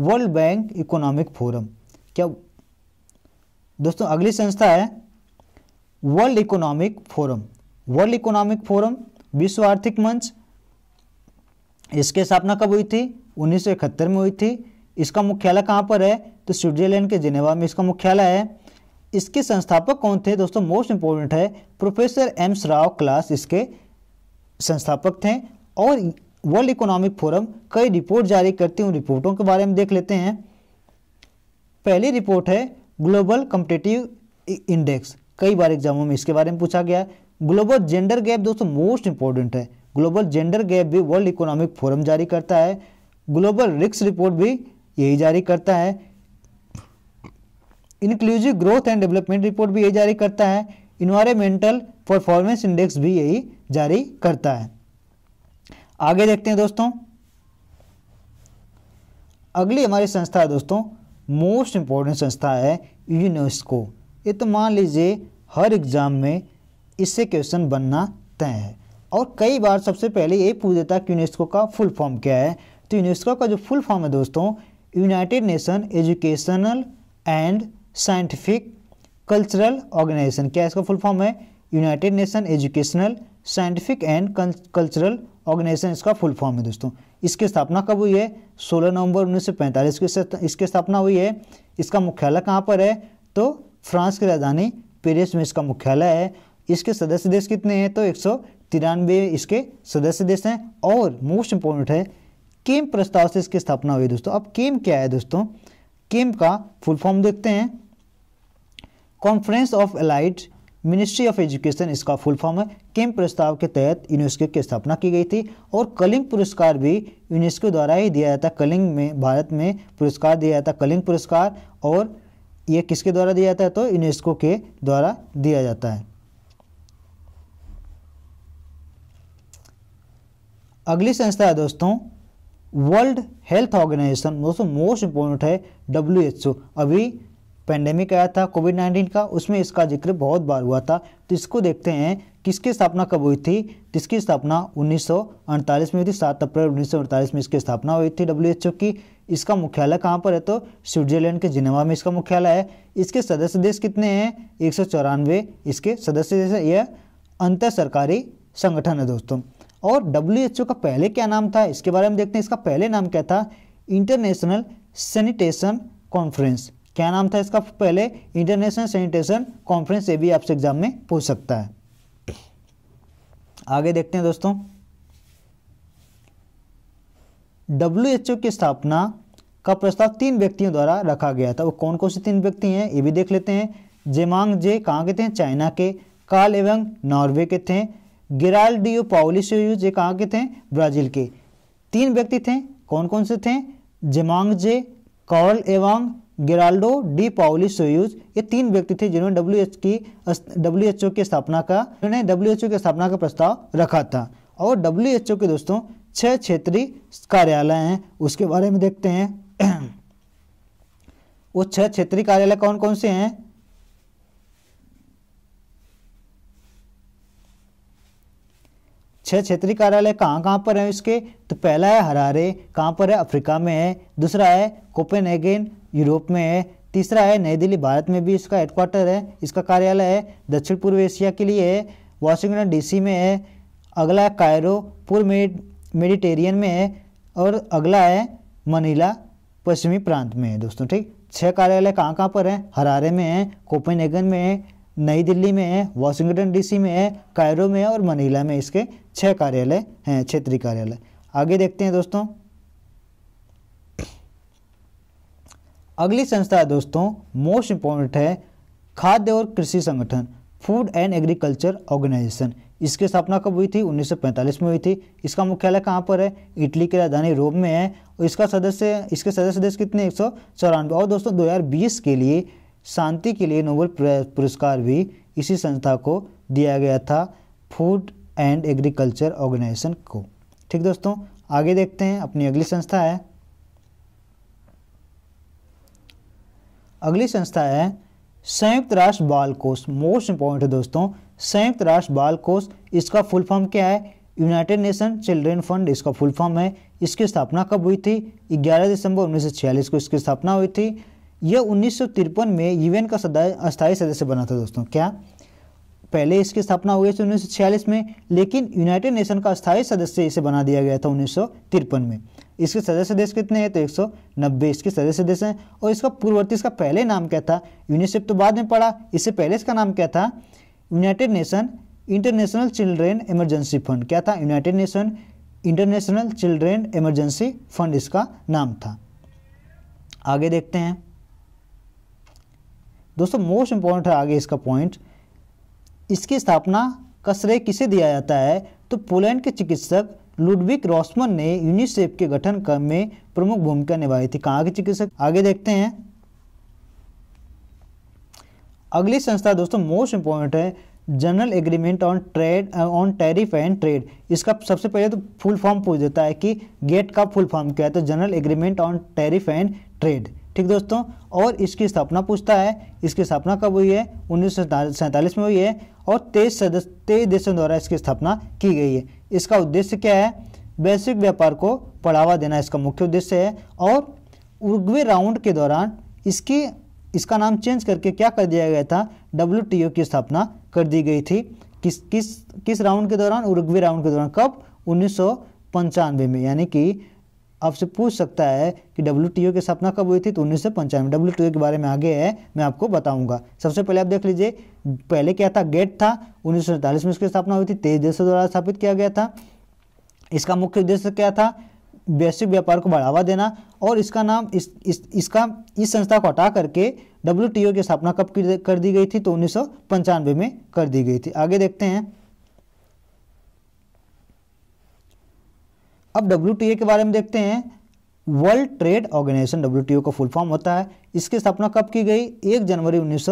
Speaker 1: वर्ल्ड बैंक इकोनॉमिक फोरम क्या दोस्तों अगली संस्था है World Economic Forum World Economic Forum विश्व आर्थिक मंच इसके स्थापना कब हुई थी उन्नीस में हुई थी इसका मुख्यालय कहाँ पर है तो स्विट्जरलैंड के जिनेवा में इसका मुख्यालय है इसके संस्थापक कौन थे दोस्तों मोस्ट इंपॉर्टेंट है प्रोफेसर एम श्राव क्लास इसके संस्थापक थे और वर्ल्ड इकोनॉमिक फोरम कई रिपोर्ट जारी करते हैं उन रिपोर्टों के बारे में देख लेते हैं पहली रिपोर्ट है ग्लोबल कम्पिटेटिव इंडेक्स कई बार एग्जामों में इसके बारे में पूछा गया है ग्लोबल जेंडर गैप दोस्तों मोस्ट इंपॉर्टेंट है ग्लोबल जेंडर गैप भी वर्ल्ड इकोनॉमिक फोरम जारी करता है ग्लोबल रिक्स रिपोर्ट भी यही जारी करता है inclusive growth and development report भी यही जारी करता है इन्वायरमेंटल परफॉर्मेंस इंडेक्स भी यही जारी करता है आगे देखते हैं दोस्तों अगली हमारी संस्था है दोस्तों मोस्ट इम्पोर्टेंट संस्था है यूनेस्को ये तो मान लीजिए हर एग्ज़ाम में इससे क्वेश्चन बनना तय है और कई बार सबसे पहले ये पूछ देता है कि यूनेस्को का फुल फॉर्म क्या है तो यूनेस्को का जो फुल फॉर्म है दोस्तों United Nation Educational and Scientific Cultural Organisation क्या इसका फुल फॉर्म है United Nation Educational Scientific and Cultural Organisation इसका फुल फॉर्म है दोस्तों इसकी स्थापना कब हुई है 16 नवंबर 1945 की इसकी स्थापना हुई है इसका मुख्यालय कहाँ पर है तो फ्रांस की राजधानी पेरिस में इसका मुख्यालय है इसके सदस्य देश कितने हैं तो एक इसके सदस्य देश हैं और मोस्ट इंपॉर्टेंट है केम प्रस्ताव से इसकी स्थापना हुई दोस्तों अब केम क्या है दोस्तों केम का फुल फॉर्म देखते हैं conference of allied ministry of education इसका फुल फॉर्म है केम प्रस्ताव के तहत यूनेस्को की स्थापना की गई थी और कलिंग पुरस्कार भी यूनेस्को द्वारा ही दिया जाता है कलिंग में भारत में पुरस्कार दिया जाता है कलिंग पुरस्कार और यह किसके द्वारा दिया जाता है तो यूनेस्को के द्वारा दिया जाता है अगली संस्था है दोस्तों वर्ल्ड हेल्थ ऑर्गेनाइजेशन दोस्तों मोस्ट इम्पोर्टेंट है डब्ल्यू अभी पैंडेमिक आया था कोविड नाइन्टीन का उसमें इसका जिक्र बहुत बार हुआ था तो इसको देखते हैं किसकी स्थापना कब हुई थी जिसकी स्थापना उन्नीस में हुई थी सात अप्रैल उन्नीस में इसकी स्थापना हुई थी डब्ल्यू की इसका मुख्यालय कहाँ पर है तो स्विट्जरलैंड के जिनेवा में इसका मुख्यालय है इसके सदस्य देश कितने हैं एक इसके सदस्य देश यह अंतर सरकारी संगठन है दोस्तों और डब्ल्यू का पहले क्या नाम था इसके बारे में देखते हैं इसका पहले नाम क्या था इंटरनेशनल सैनिटेशन कॉन्फ्रेंस क्या नाम था इसका पहले इंटरनेशनल सैनिटेशन कॉन्फ्रेंस ये भी आपसे एग्जाम में पूछ सकता है आगे देखते हैं दोस्तों डब्ल्यू की स्थापना का प्रस्ताव तीन व्यक्तियों द्वारा रखा गया था वो कौन कौन से तीन व्यक्ति हैं ये भी देख लेते हैं जेमांग जे कहाँ के थे चाइना के कार्ल एवं नॉर्वे के थे डीओ पाउलिस जे कहाँ के थे ब्राजील के तीन व्यक्ति थे कौन कौन से थे जेमांग जे कॉल एवं गेराल्डो डी पाउली सोयूज ये तीन व्यक्ति थे जिन्होंने डब्ल्यू की डब्ल्यू की स्थापना का इन्होंने डब्ल्यू की स्थापना का प्रस्ताव रखा था और डब्ल्यू के दोस्तों छह क्षेत्रीय कार्यालय हैं उसके बारे में देखते हैं वो छह क्षेत्रीय कार्यालय कौन कौन से हैं छह क्षेत्रीय कार्यालय कहाँ कहाँ पर हैं इसके तो पहला है हरारे कहाँ पर है अफ्रीका में है दूसरा है कोपेनहेगन यूरोप में है तीसरा है नई दिल्ली भारत में भी इसका हेडक्वार्टर है इसका कार्यालय है दक्षिण पूर्व एशिया के लिए है वॉशिंगटन डीसी में है अगला है कायरो पूर्व मेडिटेरियन में है और अगला है मनीला पश्चिमी प्रांत में है दोस्तों ठीक छह कार्यालय कहाँ कहाँ पर हैं हरारे में है कोपेनहेगन में है नई दिल्ली में है वाशिंगटन डीसी में है कायरो में है और मनीला में इसके छः कार्यालय हैं क्षेत्रीय कार्यालय आगे देखते हैं दोस्तों अगली संस्था दोस्तों मोस्ट इम्पोर्टेंट है खाद्य और कृषि संगठन फूड एंड एग्रीकल्चर ऑर्गेनाइजेशन इसकी स्थापना कब हुई थी 1945 में हुई थी इसका मुख्यालय कहाँ पर है इटली की राजधानी रोम में है और इसका सदस्य इसके सदस्य देश कितने एक और दोस्तों 2020 के लिए शांति के लिए नोबेल पुरस्कार भी इसी संस्था को दिया गया था फूड एंड एग्रीकल्चर ऑर्गेनाइजेशन को ठीक दोस्तों आगे देखते हैं अपनी अगली संस्था है अगली संस्था है संयुक्त राष्ट्र बाल कोष मोस्ट इंपॉर्टेंट है दोस्तों संयुक्त राष्ट्र बाल कोष इसका फुल फॉर्म क्या है यूनाइटेड नेशन चिल्ड्रेन फंड इसका फुल फॉर्म है इसकी स्थापना कब हुई थी 11 दिसंबर 1946 को इसकी स्थापना हुई थी यह उन्नीस में यूएन का सदा अस्थायी सदस्य बना था दोस्तों क्या पहले इसकी स्थापना हुई थी उन्नीस में लेकिन यूनाइटेड नेशन का स्थायी सदस्य इसे बना दिया गया था उन्नीस में इसके सदस्य देश कितने हैं तो एक इसके सदस्य देश हैं और इसका पूर्ववर्ती इसका पहले नाम क्या था यूनिसेफ तो बाद में पड़ा इससे पहले इसका नाम क्या था united nation international children emergency fund क्या था united nation international children emergency fund इसका नाम था आगे देखते हैं दोस्तों मोस्ट इंपॉर्टेंट है आगे इसका पॉइंट इसकी स्थापना का श्रेय किसे दिया जाता है तो पोलैंड के चिकित्सक लुडविक रॉसमन ने यूनिसेफ के गठन क्रम में प्रमुख भूमिका निभाई थी कहाँ के चिकित्सक आगे देखते हैं अगली संस्था दोस्तों मोस्ट इंपॉर्टेंट है general agreement on trade on tariff and trade इसका सबसे पहले तो फुल फॉर्म पूछ देता है कि गेट का फुल फॉर्म क्या है तो general agreement on tariff and trade ठीक दोस्तों और इसकी स्थापना पूछता है इसकी स्थापना कब हुई है उन्नीस में हुई है और तेईस सदस्य तेईस देशों द्वारा इसकी स्थापना की गई है इसका उद्देश्य क्या है वैश्विक व्यापार को बढ़ावा देना इसका मुख्य उद्देश्य है और उर्गवे राउंड के दौरान इसकी इसका नाम चेंज करके क्या कर दिया गया था डब्ल्यू की स्थापना कर दी गई थी किस किस किस राउंड के दौरान उर्गवे राउंड के दौरान कब उन्नीस में यानी कि आपसे पूछ सकता है कि डब्ल्यू टी ओ की स्थापना कब हुई थी तो उन्नीस सौ पंचानवे डब्ल्यू टी ओ के बारे में आगे है मैं आपको बताऊंगा सबसे पहले आप देख लीजिए पहले क्या था गेट था उन्नीस में इसकी स्थापना हुई थी तेईस देशों द्वारा स्थापित किया गया था इसका मुख्य उद्देश्य क्या था वैश्विक व्यापार को बढ़ावा देना और इसका नाम इस, इस इसका इस संस्था को हटा करके डब्ल्यू की स्थापना कब कर दी गई थी तो उन्नीस में कर दी गई थी आगे देखते हैं अब डब्ल्यू के बारे में देखते हैं वर्ल्ड ट्रेड ऑर्गेनाइजेशन डब्ल्यू का फुल फॉर्म होता है इसकी स्थापना कब की गई एक जनवरी उन्नीस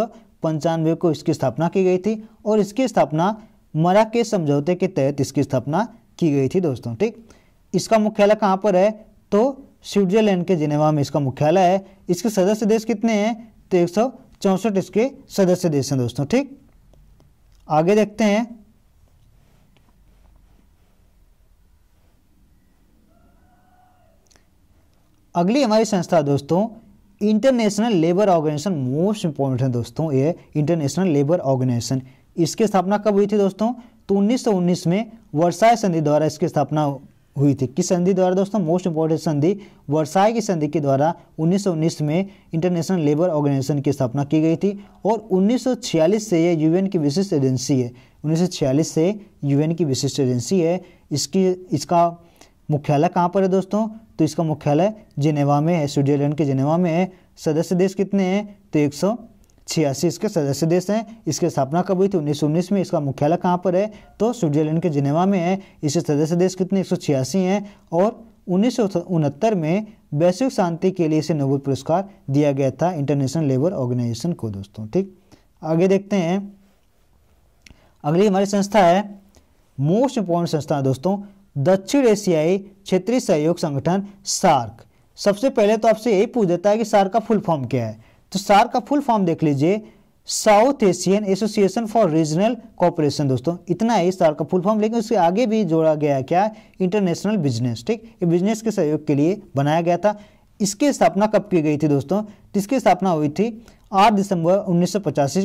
Speaker 1: को इसकी स्थापना की गई थी और इसकी स्थापना मरा के समझौते के तहत इसकी स्थापना की गई थी दोस्तों ठीक इसका मुख्यालय कहाँ पर है तो स्विट्जरलैंड के जिनेवा में इसका मुख्यालय है इसके सदस्य देश कितने हैं तो एक इसके सदस्य देश हैं दोस्तों ठीक आगे देखते हैं अगली हमारी संस्था दोस्तों international labour organisation most important है दोस्तों ये इंटरनेशनल लेबर ऑर्गेनाइजेशन इसकी स्थापना कब हुई थी दोस्तों तो 1919 में वर्षाय संधि द्वारा इसकी स्थापना हुई थी किस संधि द्वारा दोस्तों मोस्ट इंपॉर्टेंट संधि वर्षाय की संधि के द्वारा 1919 में इंटरनेशनल लेबर ऑर्गेनाइजेशन की स्थापना की गई थी और 1946 से यह यूएन की विशिष्ट एजेंसी है 1946 से यूएन की विशिष्ट एजेंसी है इसकी इसका मुख्यालय कहाँ पर है दोस्तों तो इसका मुख्यालय जिनेवा में है स्विट्जरलैंड के जिनेवा में है सदस्य देश कितने हैं तो एक सौ छियासी इसके सदस्य देश हैं इसकी स्थापना कब हुई थी उन्नीस उन्नीस में इसका मुख्यालय कहाँ पर है तो स्विट्जरलैंड के जिनेवा में है इसके सदस्य देश कितने एक सौ छियासी हैं और उन्नीस में वैश्विक शांति के लिए इसे नोबेल पुरस्कार दिया गया था इंटरनेशनल लेबर ऑर्गेनाइजेशन को दोस्तों ठीक आगे देखते हैं अगली हमारी संस्था है मोस्ट इंपॉर्टेंट संस्था है दोस्तों दक्षिण एशियाई क्षेत्रीय सहयोग संगठन सार्क सबसे पहले तो आपसे यही पूछ देता है कि सार्क का फुल फॉर्म क्या है तो सार्क का फुल फॉर्म देख लीजिए south Asian association for regional cooperation दोस्तों इतना ही सार्क का फुल फॉर्म लेकिन उसके आगे भी जोड़ा गया है क्या इंटरनेशनल बिजनेस ठीक ये बिजनेस के सहयोग के लिए बनाया गया था इसकी स्थापना कब की गई थी दोस्तों इसकी स्थापना हुई थी आठ दिसंबर उन्नीस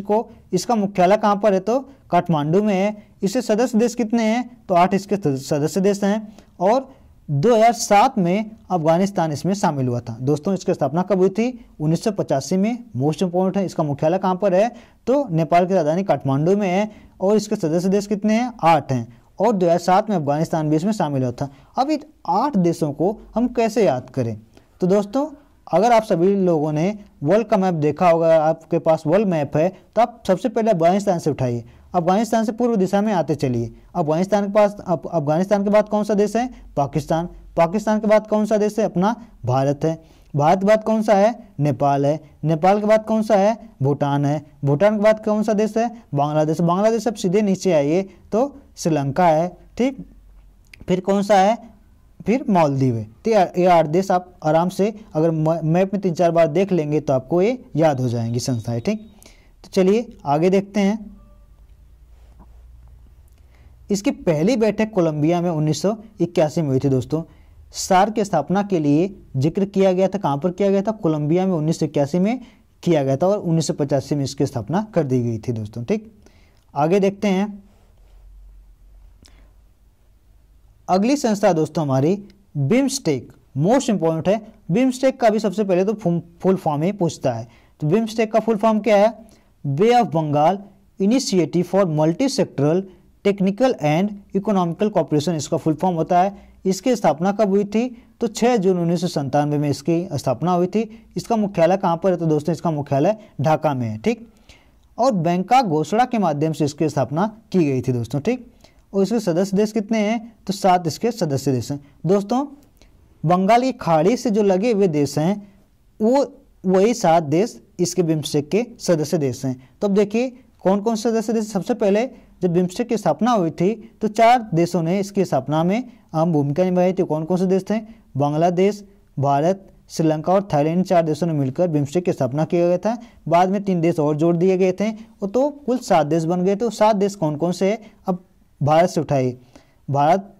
Speaker 1: को इसका मुख्यालय कहाँ पर है तो काठमांडू में है इसके सदस्य देश कितने हैं तो आठ इसके सदस्य देश हैं और 2007 में अफगानिस्तान इसमें शामिल हुआ था दोस्तों इसकी स्थापना कब हुई थी उन्नीस में मोस्ट इंपॉर्टेंट है इसका मुख्यालय कहाँ पर है तो नेपाल की राजधानी काठमांडू में है और इसके सदस्य देश कितने हैं आठ हैं और 2007 में अफगानिस्तान भी इसमें शामिल हुआ था अब इन आठ देशों को हम कैसे याद करें तो दोस्तों अगर आप सभी लोगों ने वर्ल्ड का मैप देखा होगा आपके पास वर्ल्ड मैप है तो आप सबसे पहले अफगानिस्तान से उठाइए अफगानिस्तान से पूर्व दिशा में आते चलिए अफगानिस्तान के पास अफगानिस्तान के बाद कौन सा देश है पाकिस्तान पाकिस्तान के बाद कौन सा देश है अपना भारत है भारत के बाद कौन सा है नेपाल है नेपाल के बाद कौन सा है भूटान है भूटान के बाद कौन सा देश है बांग्लादेश बांग्लादेश अब सीधे नीचे आइए तो श्रीलंका है ठीक फिर कौन सा है फिर मालदीव तो ये आठ देश आप आराम से अगर मैप में तीन चार बार देख लेंगे तो आपको ये याद हो जाएंगी संस्थाएं ठीक तो चलिए आगे देखते हैं इसकी पहली बैठक कोलंबिया में 1981 में हुई थी दोस्तों सार की स्थापना के लिए जिक्र किया गया था कहां पर किया गया था कोलंबिया में उन्नीस में किया गया था और उन्नीस में इसकी स्थापना कर दी गई थी दोस्तों ठीक आगे देखते हैं अगली संस्था दोस्तों हमारी बिम्स्टेक मोस्ट इंपॉर्टेंट है बिम्स्टेक का भी सबसे पहले तो फुल फॉर्म ही पूछता है तो बिम्स्टेक का फुल फॉर्म क्या है bay of Bengal initiative for multi sectoral technical and economical cooperation इसका फुल फॉर्म होता है इसकी स्थापना कब हुई थी तो 6 जून उन्नीस में इसकी स्थापना हुई थी इसका मुख्यालय कहाँ पर है तो दोस्तों इसका मुख्यालय ढाका में है ठीक और बैंक का घोषणा के माध्यम से इसकी स्थापना की गई थी दोस्तों ठीक और इसके सदस्य देश कितने हैं तो सात इसके सदस्य देश हैं दोस्तों बंगाल की खाड़ी से जो लगे हुए देश हैं वो वही सात देश इसके बिम्स्टेक के सदस्य देश हैं तो अब देखिए कौन कौन से सदस्य देश सबसे पहले जब बिम्स्टेक की स्थापना हुई थी तो चार देशों ने इसकी स्थापना में अहम भूमिका निभाई थी कौन कौन से देश थे बांग्लादेश भारत श्रीलंका और थाईलैंड चार देशों ने मिलकर बिम्स्टेक की स्थापना किया गया था बाद में तीन देश और जोड़ दिए गए थे और तो कुल सात देश बन गए थे सात देश कौन कौन से है अब भारत से उठाई भारत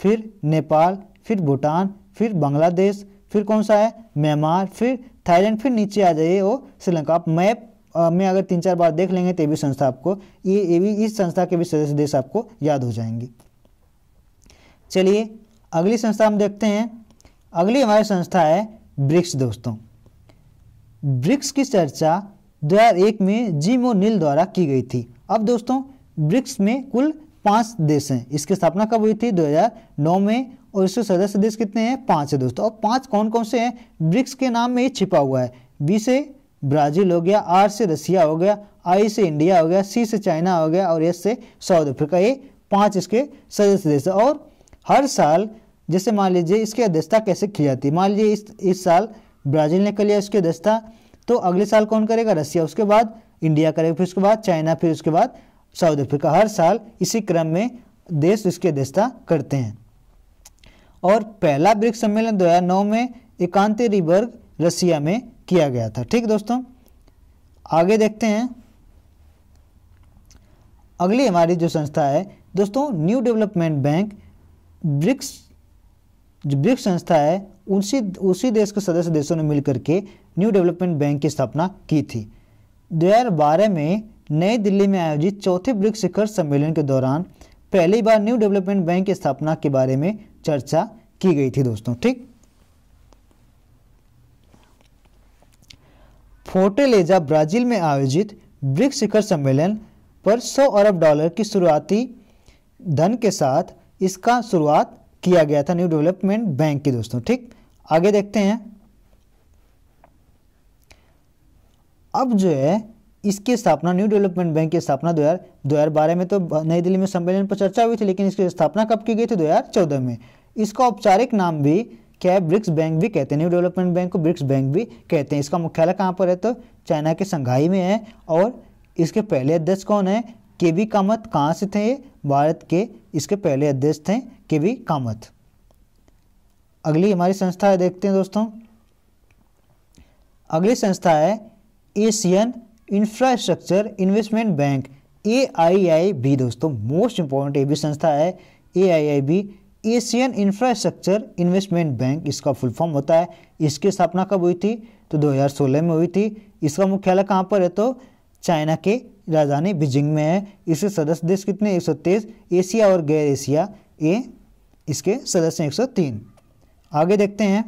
Speaker 1: फिर नेपाल फिर भूटान फिर बांग्लादेश फिर कौन सा है म्यांमार फिर थाईलैंड फिर नीचे आ जाइए वो श्रीलंका आप मैप में अगर तीन चार बार देख लेंगे तो भी संस्था आपको ये ये भी इस संस्था के भी सदस्य देश आपको याद हो जाएंगे चलिए अगली संस्था हम देखते हैं अगली हमारी संस्था है ब्रिक्स दोस्तों ब्रिक्स की चर्चा 2001 में जिमो नील द्वारा की गई थी अब दोस्तों ब्रिक्स में कुल पांच देश हैं इसकी स्थापना कब हुई थी 2009 में और इसके सदस्य देश कितने हैं पांच है दोस्तों और पांच कौन कौन से हैं ब्रिक्स के नाम में ये छिपा हुआ है बी से ब्राजील हो गया आर से रसिया हो गया आई से इंडिया हो गया सी से चाइना हो गया और एस से साउथ अफ्रीका ये पांच इसके सदस्य देश है और हर साल जैसे मान लीजिए इसकी अध्यक्षता कैसे की जाती है मान लीजिए इस इस साल ब्राजील ने कर लिया इसकी अध्यक्षता तो अगले साल कौन करेगा रसिया उसके बाद इंडिया करेगा फिर उसके बाद चाइना फिर उसके बाद साउथ अफ्रीका हर साल इसी क्रम में देश इसकी अध्यक्षता करते हैं और पहला ब्रिक्स सम्मेलन 2009 में रिबर्ग रसिया में किया गया था ठीक दोस्तों आगे देखते हैं अगली हमारी जो संस्था है दोस्तों न्यू डेवलपमेंट बैंक ब्रिक्स जो ब्रिक्स संस्था है उसी उसी देश के सदस्य देशों ने मिलकर के न्यू डेवलपमेंट बैंक की स्थापना की थी दो में नई दिल्ली में आयोजित चौथे ब्रिक्स शिखर सम्मेलन के दौरान पहली बार न्यू डेवलपमेंट बैंक की स्थापना के बारे में चर्चा की गई थी दोस्तों ठीक फोर्टेलेजा ब्राजील में आयोजित ब्रिक्स शिखर सम्मेलन पर 100 अरब डॉलर की शुरुआती धन के साथ इसका शुरुआत किया गया था न्यू डेवलपमेंट बैंक की दोस्तों ठीक आगे देखते हैं अब जो है इसकी स्थापना न्यू डेवलपमेंट बैंक की स्थापना दो हजार दो हजार बारह में तो नई दिल्ली में सम्मेलन पर चर्चा हुई थी लेकिन इसकी स्थापना कब की गई थी दो हजार चौदह में इसका औपचारिक नाम भी क्या है ब्रिक्स बैंक भी कहते हैं न्यू डेवलपमेंट बैंक को ब्रिक्स बैंक भी कहते हैं इसका मुख्यालय कहाँ पर है तो चाइना के संघाई में है और इसके पहले अध्यक्ष कौन है के वी कामत कहाँ से थे भारत के इसके पहले अध्यक्ष थे के वी कामत अगली हमारी संस्था है देखते हैं दोस्तों अगली संस्था है Asian infrastructure investment bank A I I B दोस्तों मोस्ट इंपॉर्टेंट ये भी संस्था है A I I B Asian infrastructure investment bank इसका फुल फॉर्म होता है इसकी स्थापना कब हुई थी तो 2016 में हुई थी इसका मुख्यालय कहाँ पर है तो चाइना के राजधानी बीजिंग में है इसके सदस्य देश कितने 123 एशिया और गैर एशिया ए इसके सदस्य हैं 103 आगे देखते हैं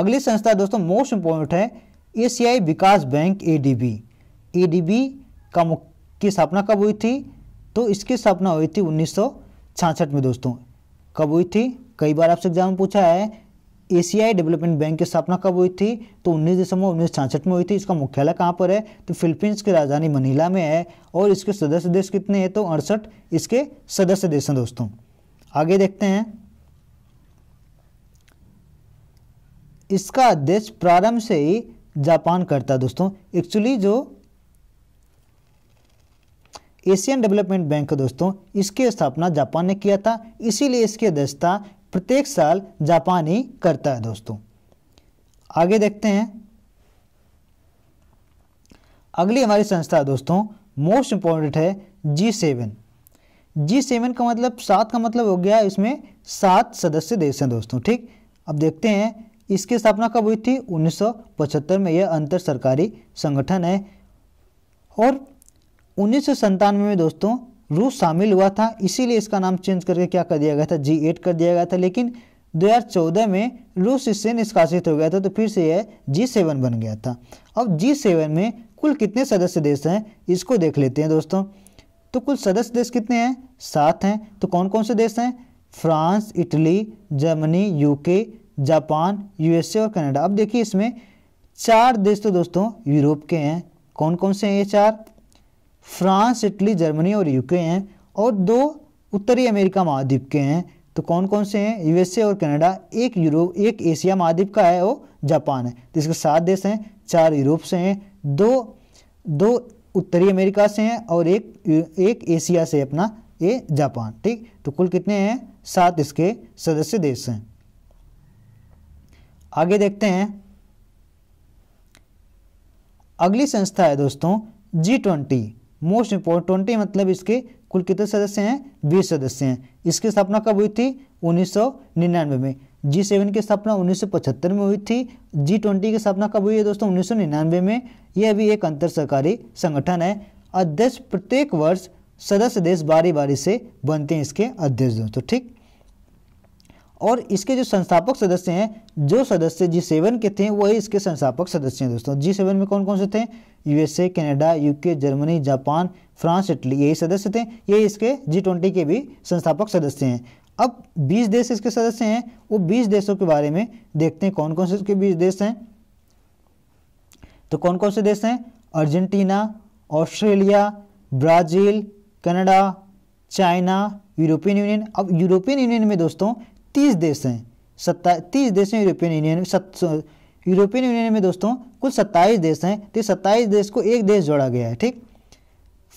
Speaker 1: अगली संस्था दोस्तों मोस्ट इंपॉर्टेंट है एशियाई विकास बैंक एडीबी एडीबी का की स्थापना कब हुई थी तो इसकी स्थापना हुई थी उन्नीस में दोस्तों कब हुई थी कई बार आपसे एग्जाम में पूछा है एशियाई डेवलपमेंट बैंक की स्थापना कब हुई थी तो 19 दिसंबर उन्नीस में हुई थी इसका मुख्यालय कहाँ पर है तो फिलीपींस की राजधानी मनीला में है और इसके सदस्य देश कितने हैं तो अड़सठ इसके सदस्य देश हैं दोस्तों आगे देखते हैं इसका अध्यक्ष प्रारंभ से ही जापान करता है दोस्तों एक्चुअली जो एशियन डेवलपमेंट बैंक है दोस्तों इसकी स्थापना जापान ने किया था इसीलिए इसकी अध्यक्षता प्रत्येक साल जापान ही करता है दोस्तों आगे देखते हैं अगली हमारी संस्था दोस्तों मोस्ट इंपॉर्टेंट है जी सेवन जी सेवन का मतलब सात का मतलब हो गया इसमें सात सदस्य देश हैं दोस्तों ठीक अब देखते हैं इसकी स्थापना कब हुई थी 1975 में यह अंतर सरकारी संगठन है और उन्नीस में दोस्तों रूस शामिल हुआ था इसीलिए इसका नाम चेंज करके क्या कर दिया गया था जी एट कर दिया गया था लेकिन 2014 में रूस इससे निष्कासित हो गया था तो फिर से यह जी सेवन बन गया था अब जी सेवन में कुल कितने सदस्य देश हैं इसको देख लेते हैं दोस्तों तो कुल सदस्य देश कितने हैं सात हैं तो कौन कौन से देश हैं France Italy Germany UK Japan USA और कनाडा अब देखिए इसमें चार देश तो दोस्तों यूरोप के हैं कौन कौन से हैं ये चार फ्रांस इटली जर्मनी और यूके हैं और दो उत्तरी अमेरिका महाद्वीप के हैं तो कौन कौन से हैं यूएसए और कनाडा एक यूरोप एक एशिया महाद्वीप का है और जापान है तो इसके सात देश हैं चार यूरोप से हैं दो दो उत्तरी अमेरिका से हैं और एक एक एशिया से अपना ये जापान ठीक तो कुल कितने हैं सात इसके सदस्य देश हैं आगे देखते हैं अगली संस्था है दोस्तों G twenty most important twenty मतलब इसके कुल कितने सदस्य हैं बीस सदस्य हैं इसकी स्थापना कब हुई थी उन्नीस में जी सेवन की स्थापना 1975 में हुई थी जी ट्वेंटी की स्थापना कब हुई है दोस्तों उन्नीस में यह भी एक अंतर सरकारी संगठन है अध्यक्ष प्रत्येक वर्ष सदस्य देश बारी बारी से बनते हैं इसके अध्यक्ष दोस्तों ठीक और इसके जो संस्थापक सदस्य हैं जो सदस्य जी सेवन के थे वही इसके संस्थापक सदस्य हैं दोस्तों जी सेवन में कौन कौन से थे USA Canada UK Germany Japan France Italy यही सदस्य थे यही इसके जी ट्वेंटी के भी संस्थापक सदस्य हैं अब 20 देश इसके सदस्य हैं वो 20 देशों के बारे में देखते हैं कौन कौन से इसके बीस देश हैं तो कौन कौन से देश हैं Argentina Australia Brazil Canada China European union अब यूरोपियन यूनियन में दोस्तों तीस देश हैं सत्ता तीस देश हैं यूरोपियन यूनियन में यूरोपियन यूनियन में दोस्तों कुल सत्ताईस देश हैं तो सत्ताईस देश को एक देश जोड़ा गया है ठीक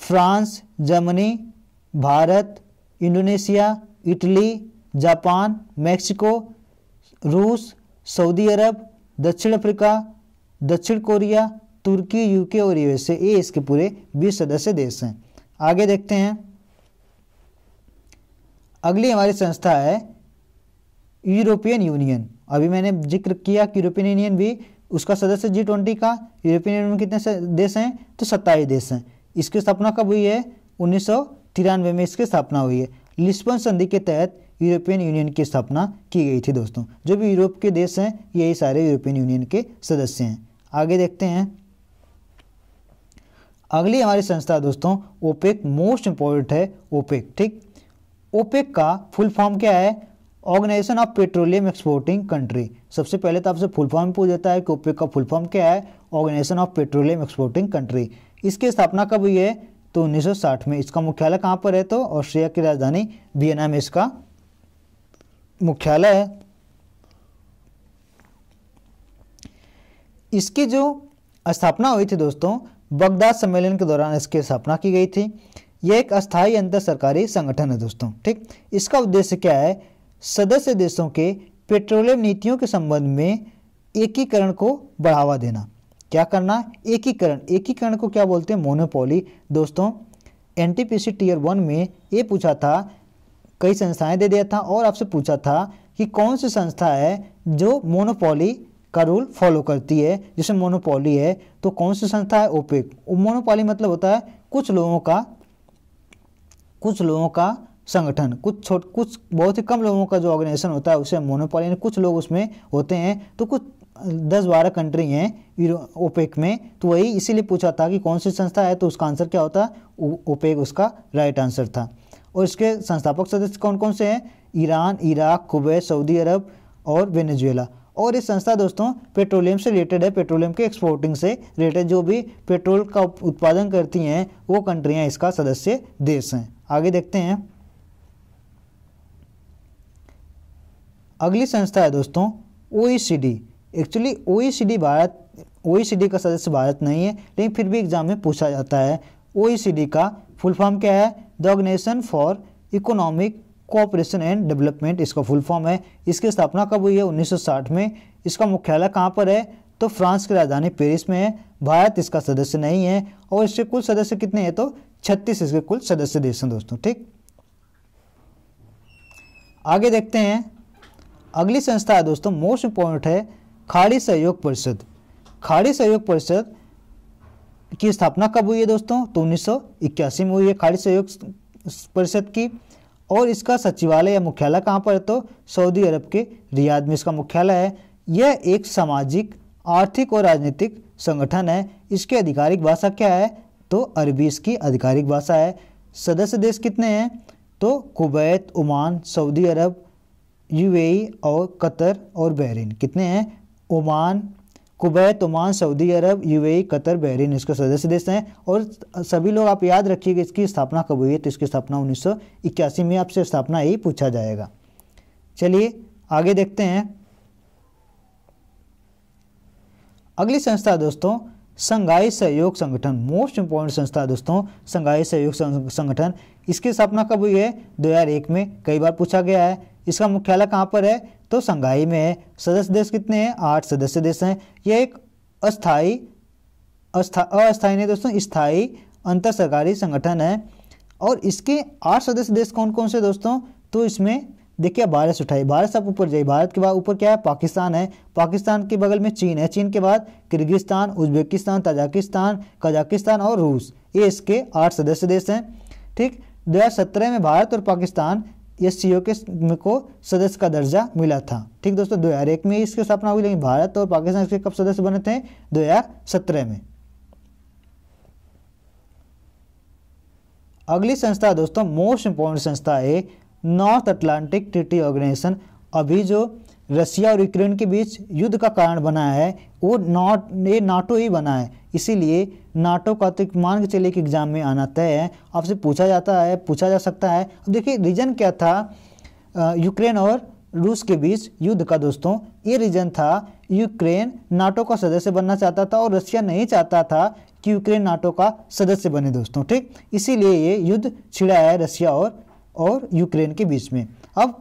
Speaker 1: France Germany Bharat Indonesia Italy Japan Mexico रूस सऊदी अरब दक्षिण अफ्रीका दक्षिण कोरिया तुर्की यूके और यूएसए ये इसके पूरे बीस सदस्य देश हैं आगे देखते हैं अगली हमारी संस्था है यूरोपियन यूनियन अभी मैंने जिक्र किया कि यूरोपियन यूनियन भी उसका सदस्य जी ट्वेंटी का यूरोपियन यूनियन में कितने देश हैं तो सत्ताईस देश हैं इसकी स्थापना कब हुई है उन्नीस में इसकी स्थापना हुई है लिस्बन संधि के तहत यूरोपियन यूनियन की स्थापना की गई थी दोस्तों जो भी यूरोप के देश हैं यही सारे यूरोपियन यूनियन के सदस्य हैं आगे देखते हैं अगली हमारी संस्था दोस्तों ओपेक मोस्ट इंपॉर्टेंट है ओपेक ठीक ओपेक का फुल फॉर्म क्या है organisation of petroleum exporting country सबसे पहले तो आपसे फुल फॉर्म पूछ देता है कि ओपेक का फुल फॉर्म क्या है organisation of petroleum exporting country इसकी स्थापना कब हुई है तो 1960 में इसका मुख्यालय कहाँ पर है तो ऑस्ट्रिया की राजधानी वियना में इसका मुख्यालय है इसकी जो स्थापना हुई थी दोस्तों बगदाद सम्मेलन के दौरान इसकी स्थापना की गई थी यह एक अस्थायी अंतर सरकारी संगठन है दोस्तों ठीक इसका उद्देश्य क्या है सदस्य देशों के पेट्रोलियम नीतियों के संबंध में एकीकरण को बढ़ावा देना क्या करना एकीकरण एकीकरण को क्या बोलते हैं मोनोपोली दोस्तों N T P tier one में ये पूछा था कई संस्थाएं दे दिया था और आपसे पूछा था कि कौन सी संस्था है जो मोनोपोली का रूल फॉलो करती है जैसे मोनोपोली है तो कौन सी संस्था है ओपेक मोनोपोली मतलब होता है कुछ लोगों का कुछ लोगों का संगठन कुछ छोट कुछ बहुत ही कम लोगों का जो ऑर्गेनाइजेशन होता है उसे मोनोपॉली यानी कुछ लोग उसमें होते हैं तो कुछ दस बारह कंट्री हैं ओपेक में तो वही इसीलिए पूछा था कि कौन सी संस्था है तो उसका आंसर क्या होता ओपेक उसका राइट आंसर था और इसके संस्थापक सदस्य कौन कौन से हैं ईरान इराक कुवैत सऊदी अरब और वेनेजुएला और ये संस्था दोस्तों पेट्रोलियम से रिलेटेड है पेट्रोलियम के एक्सपोर्टिंग से रिलेटेड जो भी पेट्रोल का उत्पादन करती हैं वो कंट्रियाँ इसका सदस्य देश हैं आगे देखते हैं अगली संस्था है दोस्तों ओ एक्चुअली ओ भारत ओ का सदस्य भारत नहीं है लेकिन फिर भी एग्जाम में पूछा जाता है ओ का फुल फॉर्म क्या है the organisation for economic cooperation and development इसका फुल फॉर्म है इसकी स्थापना कब हुई है 1960 में इसका मुख्यालय कहाँ पर है तो फ्रांस की राजधानी पेरिस में है भारत इसका सदस्य नहीं है और इसके कुल सदस्य कितने हैं तो छत्तीस इसके कुल सदस्य देश हैं दोस्तों ठीक आगे देखते हैं अगली संस्था है दोस्तों मोस्ट इम्पोर्टेंट है खाड़ी सहयोग परिषद खाड़ी सहयोग परिषद की स्थापना कब हुई है दोस्तों तो उन्नीस में हुई है खाड़ी सहयोग परिषद की और इसका सचिवालय या मुख्यालय कहाँ पर है तो सऊदी अरब के रियाद में इसका मुख्यालय है यह एक सामाजिक आर्थिक और राजनीतिक संगठन है इसकी आधिकारिक भाषा क्या है तो अरबी इसकी आधिकारिक भाषा है सदस्य देश कितने हैं तो कुवैत ओमान सऊदी अरब यूएई और कतर और बहरीन कितने हैं ओमान कुवैत ओमान सऊदी अरब यूएई कतर बहरीन इसके सदस्य देश हैं और सभी लोग आप याद कि इसकी स्थापना कब हुई है तो इसकी स्थापना उन्नीस में आपसे स्थापना ही पूछा जाएगा चलिए आगे देखते हैं अगली संस्था दोस्तों संघाई सहयोग संगठन मोस्ट इंपॉर्टेंट संस्था दोस्तों संघाई सहयोग संगठन इसकी स्थापना कब हुई है 2001 में कई बार पूछा गया है इसका मुख्यालय कहाँ पर है तो संघाई में है सदस्य देश कितने हैं आठ सदस्य देश हैं यह एक अस्थाई अस्था अस्थाई नहीं दोस्तों स्थायी अंतर सरकारी संगठन है और इसके आठ सदस्य देश कौन कौन से दोस्तों तो इसमें देखिए भारत से उठाई भारत सब ऊपर जाइए भारत के बाद ऊपर क्या है पाकिस्तान है पाकिस्तान के बगल में चीन है चीन के बाद किर्गिस्तान उज्बेकिस्तान ताजाकिस्तान कजाकिस्तान और रूस ये इसके आठ सदस्य देश हैं ठीक 2017 में भारत और पाकिस्तान एस के को सदस्य का दर्जा मिला था ठीक दोस्तों 2001 में इसकी स्थापना हुई लेकिन भारत और पाकिस्तान इसके कब सदस्य बने थे 2017 में अगली संस्था दोस्तों मोस्ट इंपॉर्टेंट संस्था है नॉर्थ अटलांटिक ट्रिटी ऑर्गेनाइजेशन अभी जो रसिया और यूक्रेन के बीच युद्ध का कारण बना है वो नॉट ये नाटो ही बना है इसीलिए नाटो का तो मान के चले कि एग्जाम में आना तय है आपसे पूछा जाता है पूछा जा सकता है अब देखिए रीज़न क्या था यूक्रेन और रूस के बीच युद्ध का दोस्तों ये रीज़न था यूक्रेन नाटो का सदस्य बनना चाहता था और रशिया नहीं चाहता था कि यूक्रेन नाटो का सदस्य बने दोस्तों ठीक इसीलिए ये युद्ध छिड़ा है रशिया और और यूक्रेन के बीच में अब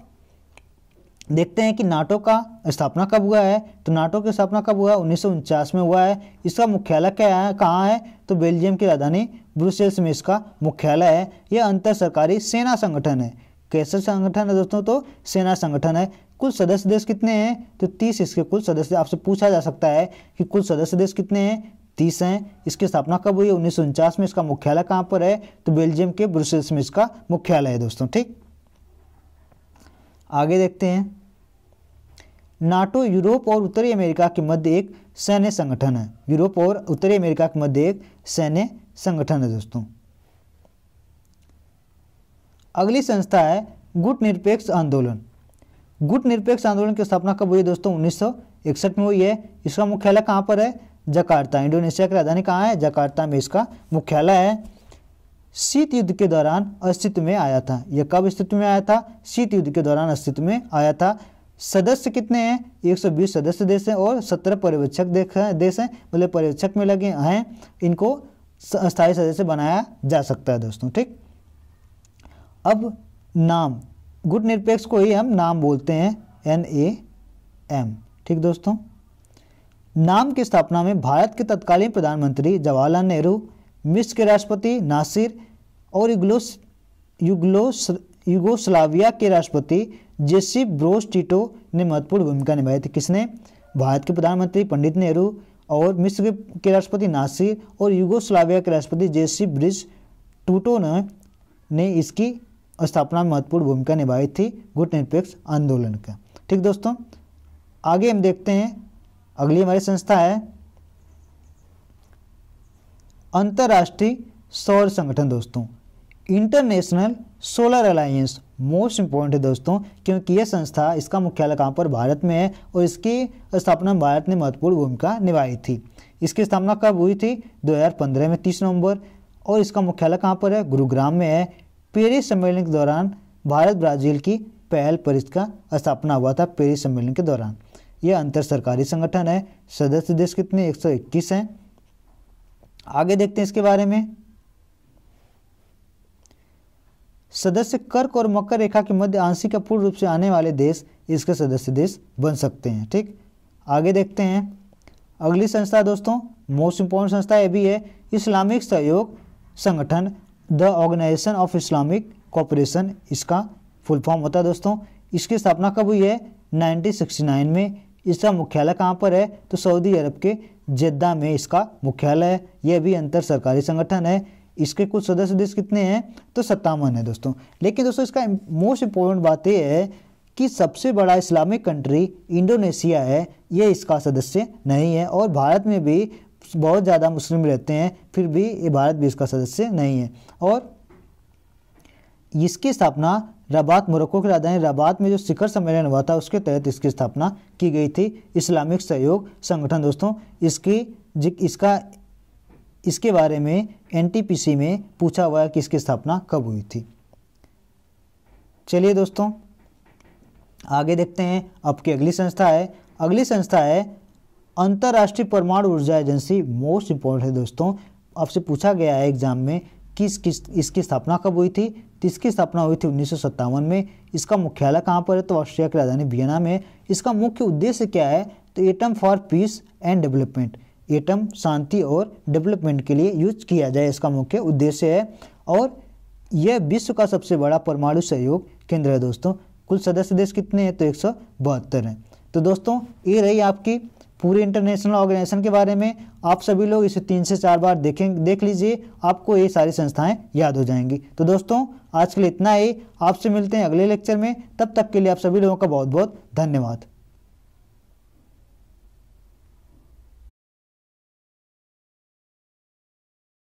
Speaker 1: देखते हैं कि नाटो का स्थापना कब हुआ है तो नाटो की स्थापना कब हुआ है उन्नीस में हुआ है इसका मुख्यालय क्या है कहाँ है तो बेल्जियम की राजधानी ब्रुसेल्स में इसका मुख्यालय है यह अंतर सरकारी सेना संगठन है कैसे संगठन है दोस्तों तो सेना संगठन है कुल सदस्य देश कितने हैं तो तीस इसके कुल सदस्य आपसे पूछा जा सकता है कि कुल सदस्य देश कितने हैं तीस हैं इसकी स्थापना कब हुई उन्नीस में इसका मुख्यालय कहाँ पर है तो बेल्जियम के ब्रुसेल्स में इसका मुख्यालय है दोस्तों ठीक आगे देखते हैं नाटो यूरोप और उत्तरी अमेरिका के मध्य एक सैन्य संगठन है यूरोप और उत्तरी अमेरिका के मध्य एक सैन्य संगठन है दोस्तों अगली संस्था है गुट निरपेक्ष आंदोलन गुट निरपेक्ष आंदोलन की स्थापना कब हुई दोस्तों उन्नीस में हुई है इसका मुख्यालय कहाँ पर है जकार्ता इंडोनेशिया की राजधानी कहाँ है जकार्ता में इसका मुख्यालय है शीत युद्ध के दौरान अस्तित्व में आया था यह कब अस्तित्व में आया था शीत युद्ध के दौरान अस्तित्व में आया था सदस्य कितने हैं 120 सदस्य देश हैं और 17 पर्यवेक्षक देश हैं मतलब पर्यवेक्षक में लगे हैं इनको स्थायी सदस्य बनाया जा सकता है दोस्तों ठीक अब नाम गुट निरपेक्ष को ही हम नाम बोलते हैं एन ए एम ठीक दोस्तों नाम की स्थापना में भारत के तत्कालीन प्रधानमंत्री जवाहरलाल नेहरू मिस्र के राष्ट्रपति नासिर और युगलोस युगलोस युगोस्लाविया के राष्ट्रपति जेसी ब्रोस टीटो ने महत्वपूर्ण भूमिका निभाई थी किसने भारत के प्रधानमंत्री पंडित नेहरू और मिस्र के राष्ट्रपति नासिर और युगोस्लाविया के राष्ट्रपति जेसी ब्रिज टूटो ने, ने इसकी स्थापना में महत्वपूर्ण भूमिका निभाई थी गुट निरपेक्ष आंदोलन का ठीक दोस्तों आगे हम देखते हैं अगली हमारी संस्था है अंतर्राष्ट्रीय सौर संगठन दोस्तों international solar alliance most important है दोस्तों क्योंकि यह संस्था इसका मुख्यालय कहाँ पर भारत में है और इसकी स्थापना भारत ने महत्वपूर्ण भूमिका निभाई थी इसकी स्थापना कब हुई थी 2015 में 30 नवंबर और इसका मुख्यालय कहाँ पर है गुरुग्राम में है पेरिस सम्मेलन के दौरान भारत ब्राज़ील की पहल पर इसका स्थापना हुआ था पेरिस सम्मेलन के दौरान यह अंतर सरकारी संगठन है सदस्य देश कितने 121 हैं आगे देखते हैं इसके बारे में सदस्य कर्क और मकर रेखा के मध्य आंशिक या पूर्ण रूप से आने वाले देश इसके सदस्य देश बन सकते हैं ठीक आगे देखते हैं अगली संस्था दोस्तों मोस्ट इंपॉर्टेंट संस्था ये भी है इस्लामिक सहयोग संगठन the organisation of Islamic cooperation इसका फुल फॉर्म होता है दोस्तों इसकी स्थापना कब हुई है 1969 में इसका मुख्यालय कहाँ पर है तो सऊदी अरब के जेद्दा में इसका मुख्यालय है यह भी अंतर सरकारी संगठन है इसके कुछ सदस्य देश कितने हैं तो सत्तावन है दोस्तों लेकिन दोस्तों इसका मोस्ट इम्पोर्टेंट बात यह है कि सबसे बड़ा इस्लामिक कंट्री इंडोनेशिया है ये इसका सदस्य नहीं है और भारत में भी बहुत ज़्यादा मुस्लिम रहते हैं फिर भी ये भारत भी इसका सदस्य नहीं है और इसकी स्थापना रबात मोरक्को की राजधानी रबात में जो शिखर सम्मेलन हुआ था उसके तहत इसकी स्थापना की गई थी इस्लामिक सहयोग संगठन दोस्तों इसकी इसका इसके बारे में एनटीपीसी में पूछा हुआ है कि इसकी स्थापना कब हुई थी चलिए दोस्तों आगे देखते हैं आपकी अगली संस्था है अगली संस्था है अंतर्राष्ट्रीय परमाणु ऊर्जा एजेंसी मोस्ट इंपॉर्टेंट है दोस्तों आपसे पूछा गया है एग्जाम में किस किस इसकी स्थापना कब हुई थी तो इसकी स्थापना हुई थी उन्नीस में इसका मुख्यालय कहाँ पर है तो ऑस्ट्रिया की राजधानी वियना में इसका मुख्य उद्देश्य क्या है तो atom for peace and development atom शांति और डेवलपमेंट के लिए यूज किया जाए इसका मुख्य उद्देश्य है और यह विश्व का सबसे बड़ा परमाणु सहयोग केंद्र है दोस्तों कुल सदस्य देश कितने हैं तो एक सौ बहत्तर हैं तो दोस्तों ये रही आपकी पूरे इंटरनेशनल ऑर्गेनाइजेशन के बारे में आप सभी लोग इसे तीन से चार बार देखें देख लीजिए आपको ये सारी संस्थाएं याद हो जाएंगी तो दोस्तों आज के लिए इतना ही आपसे मिलते हैं अगले लेक्चर में तब तक के लिए आप सभी लोगों का बहुत बहुत धन्यवाद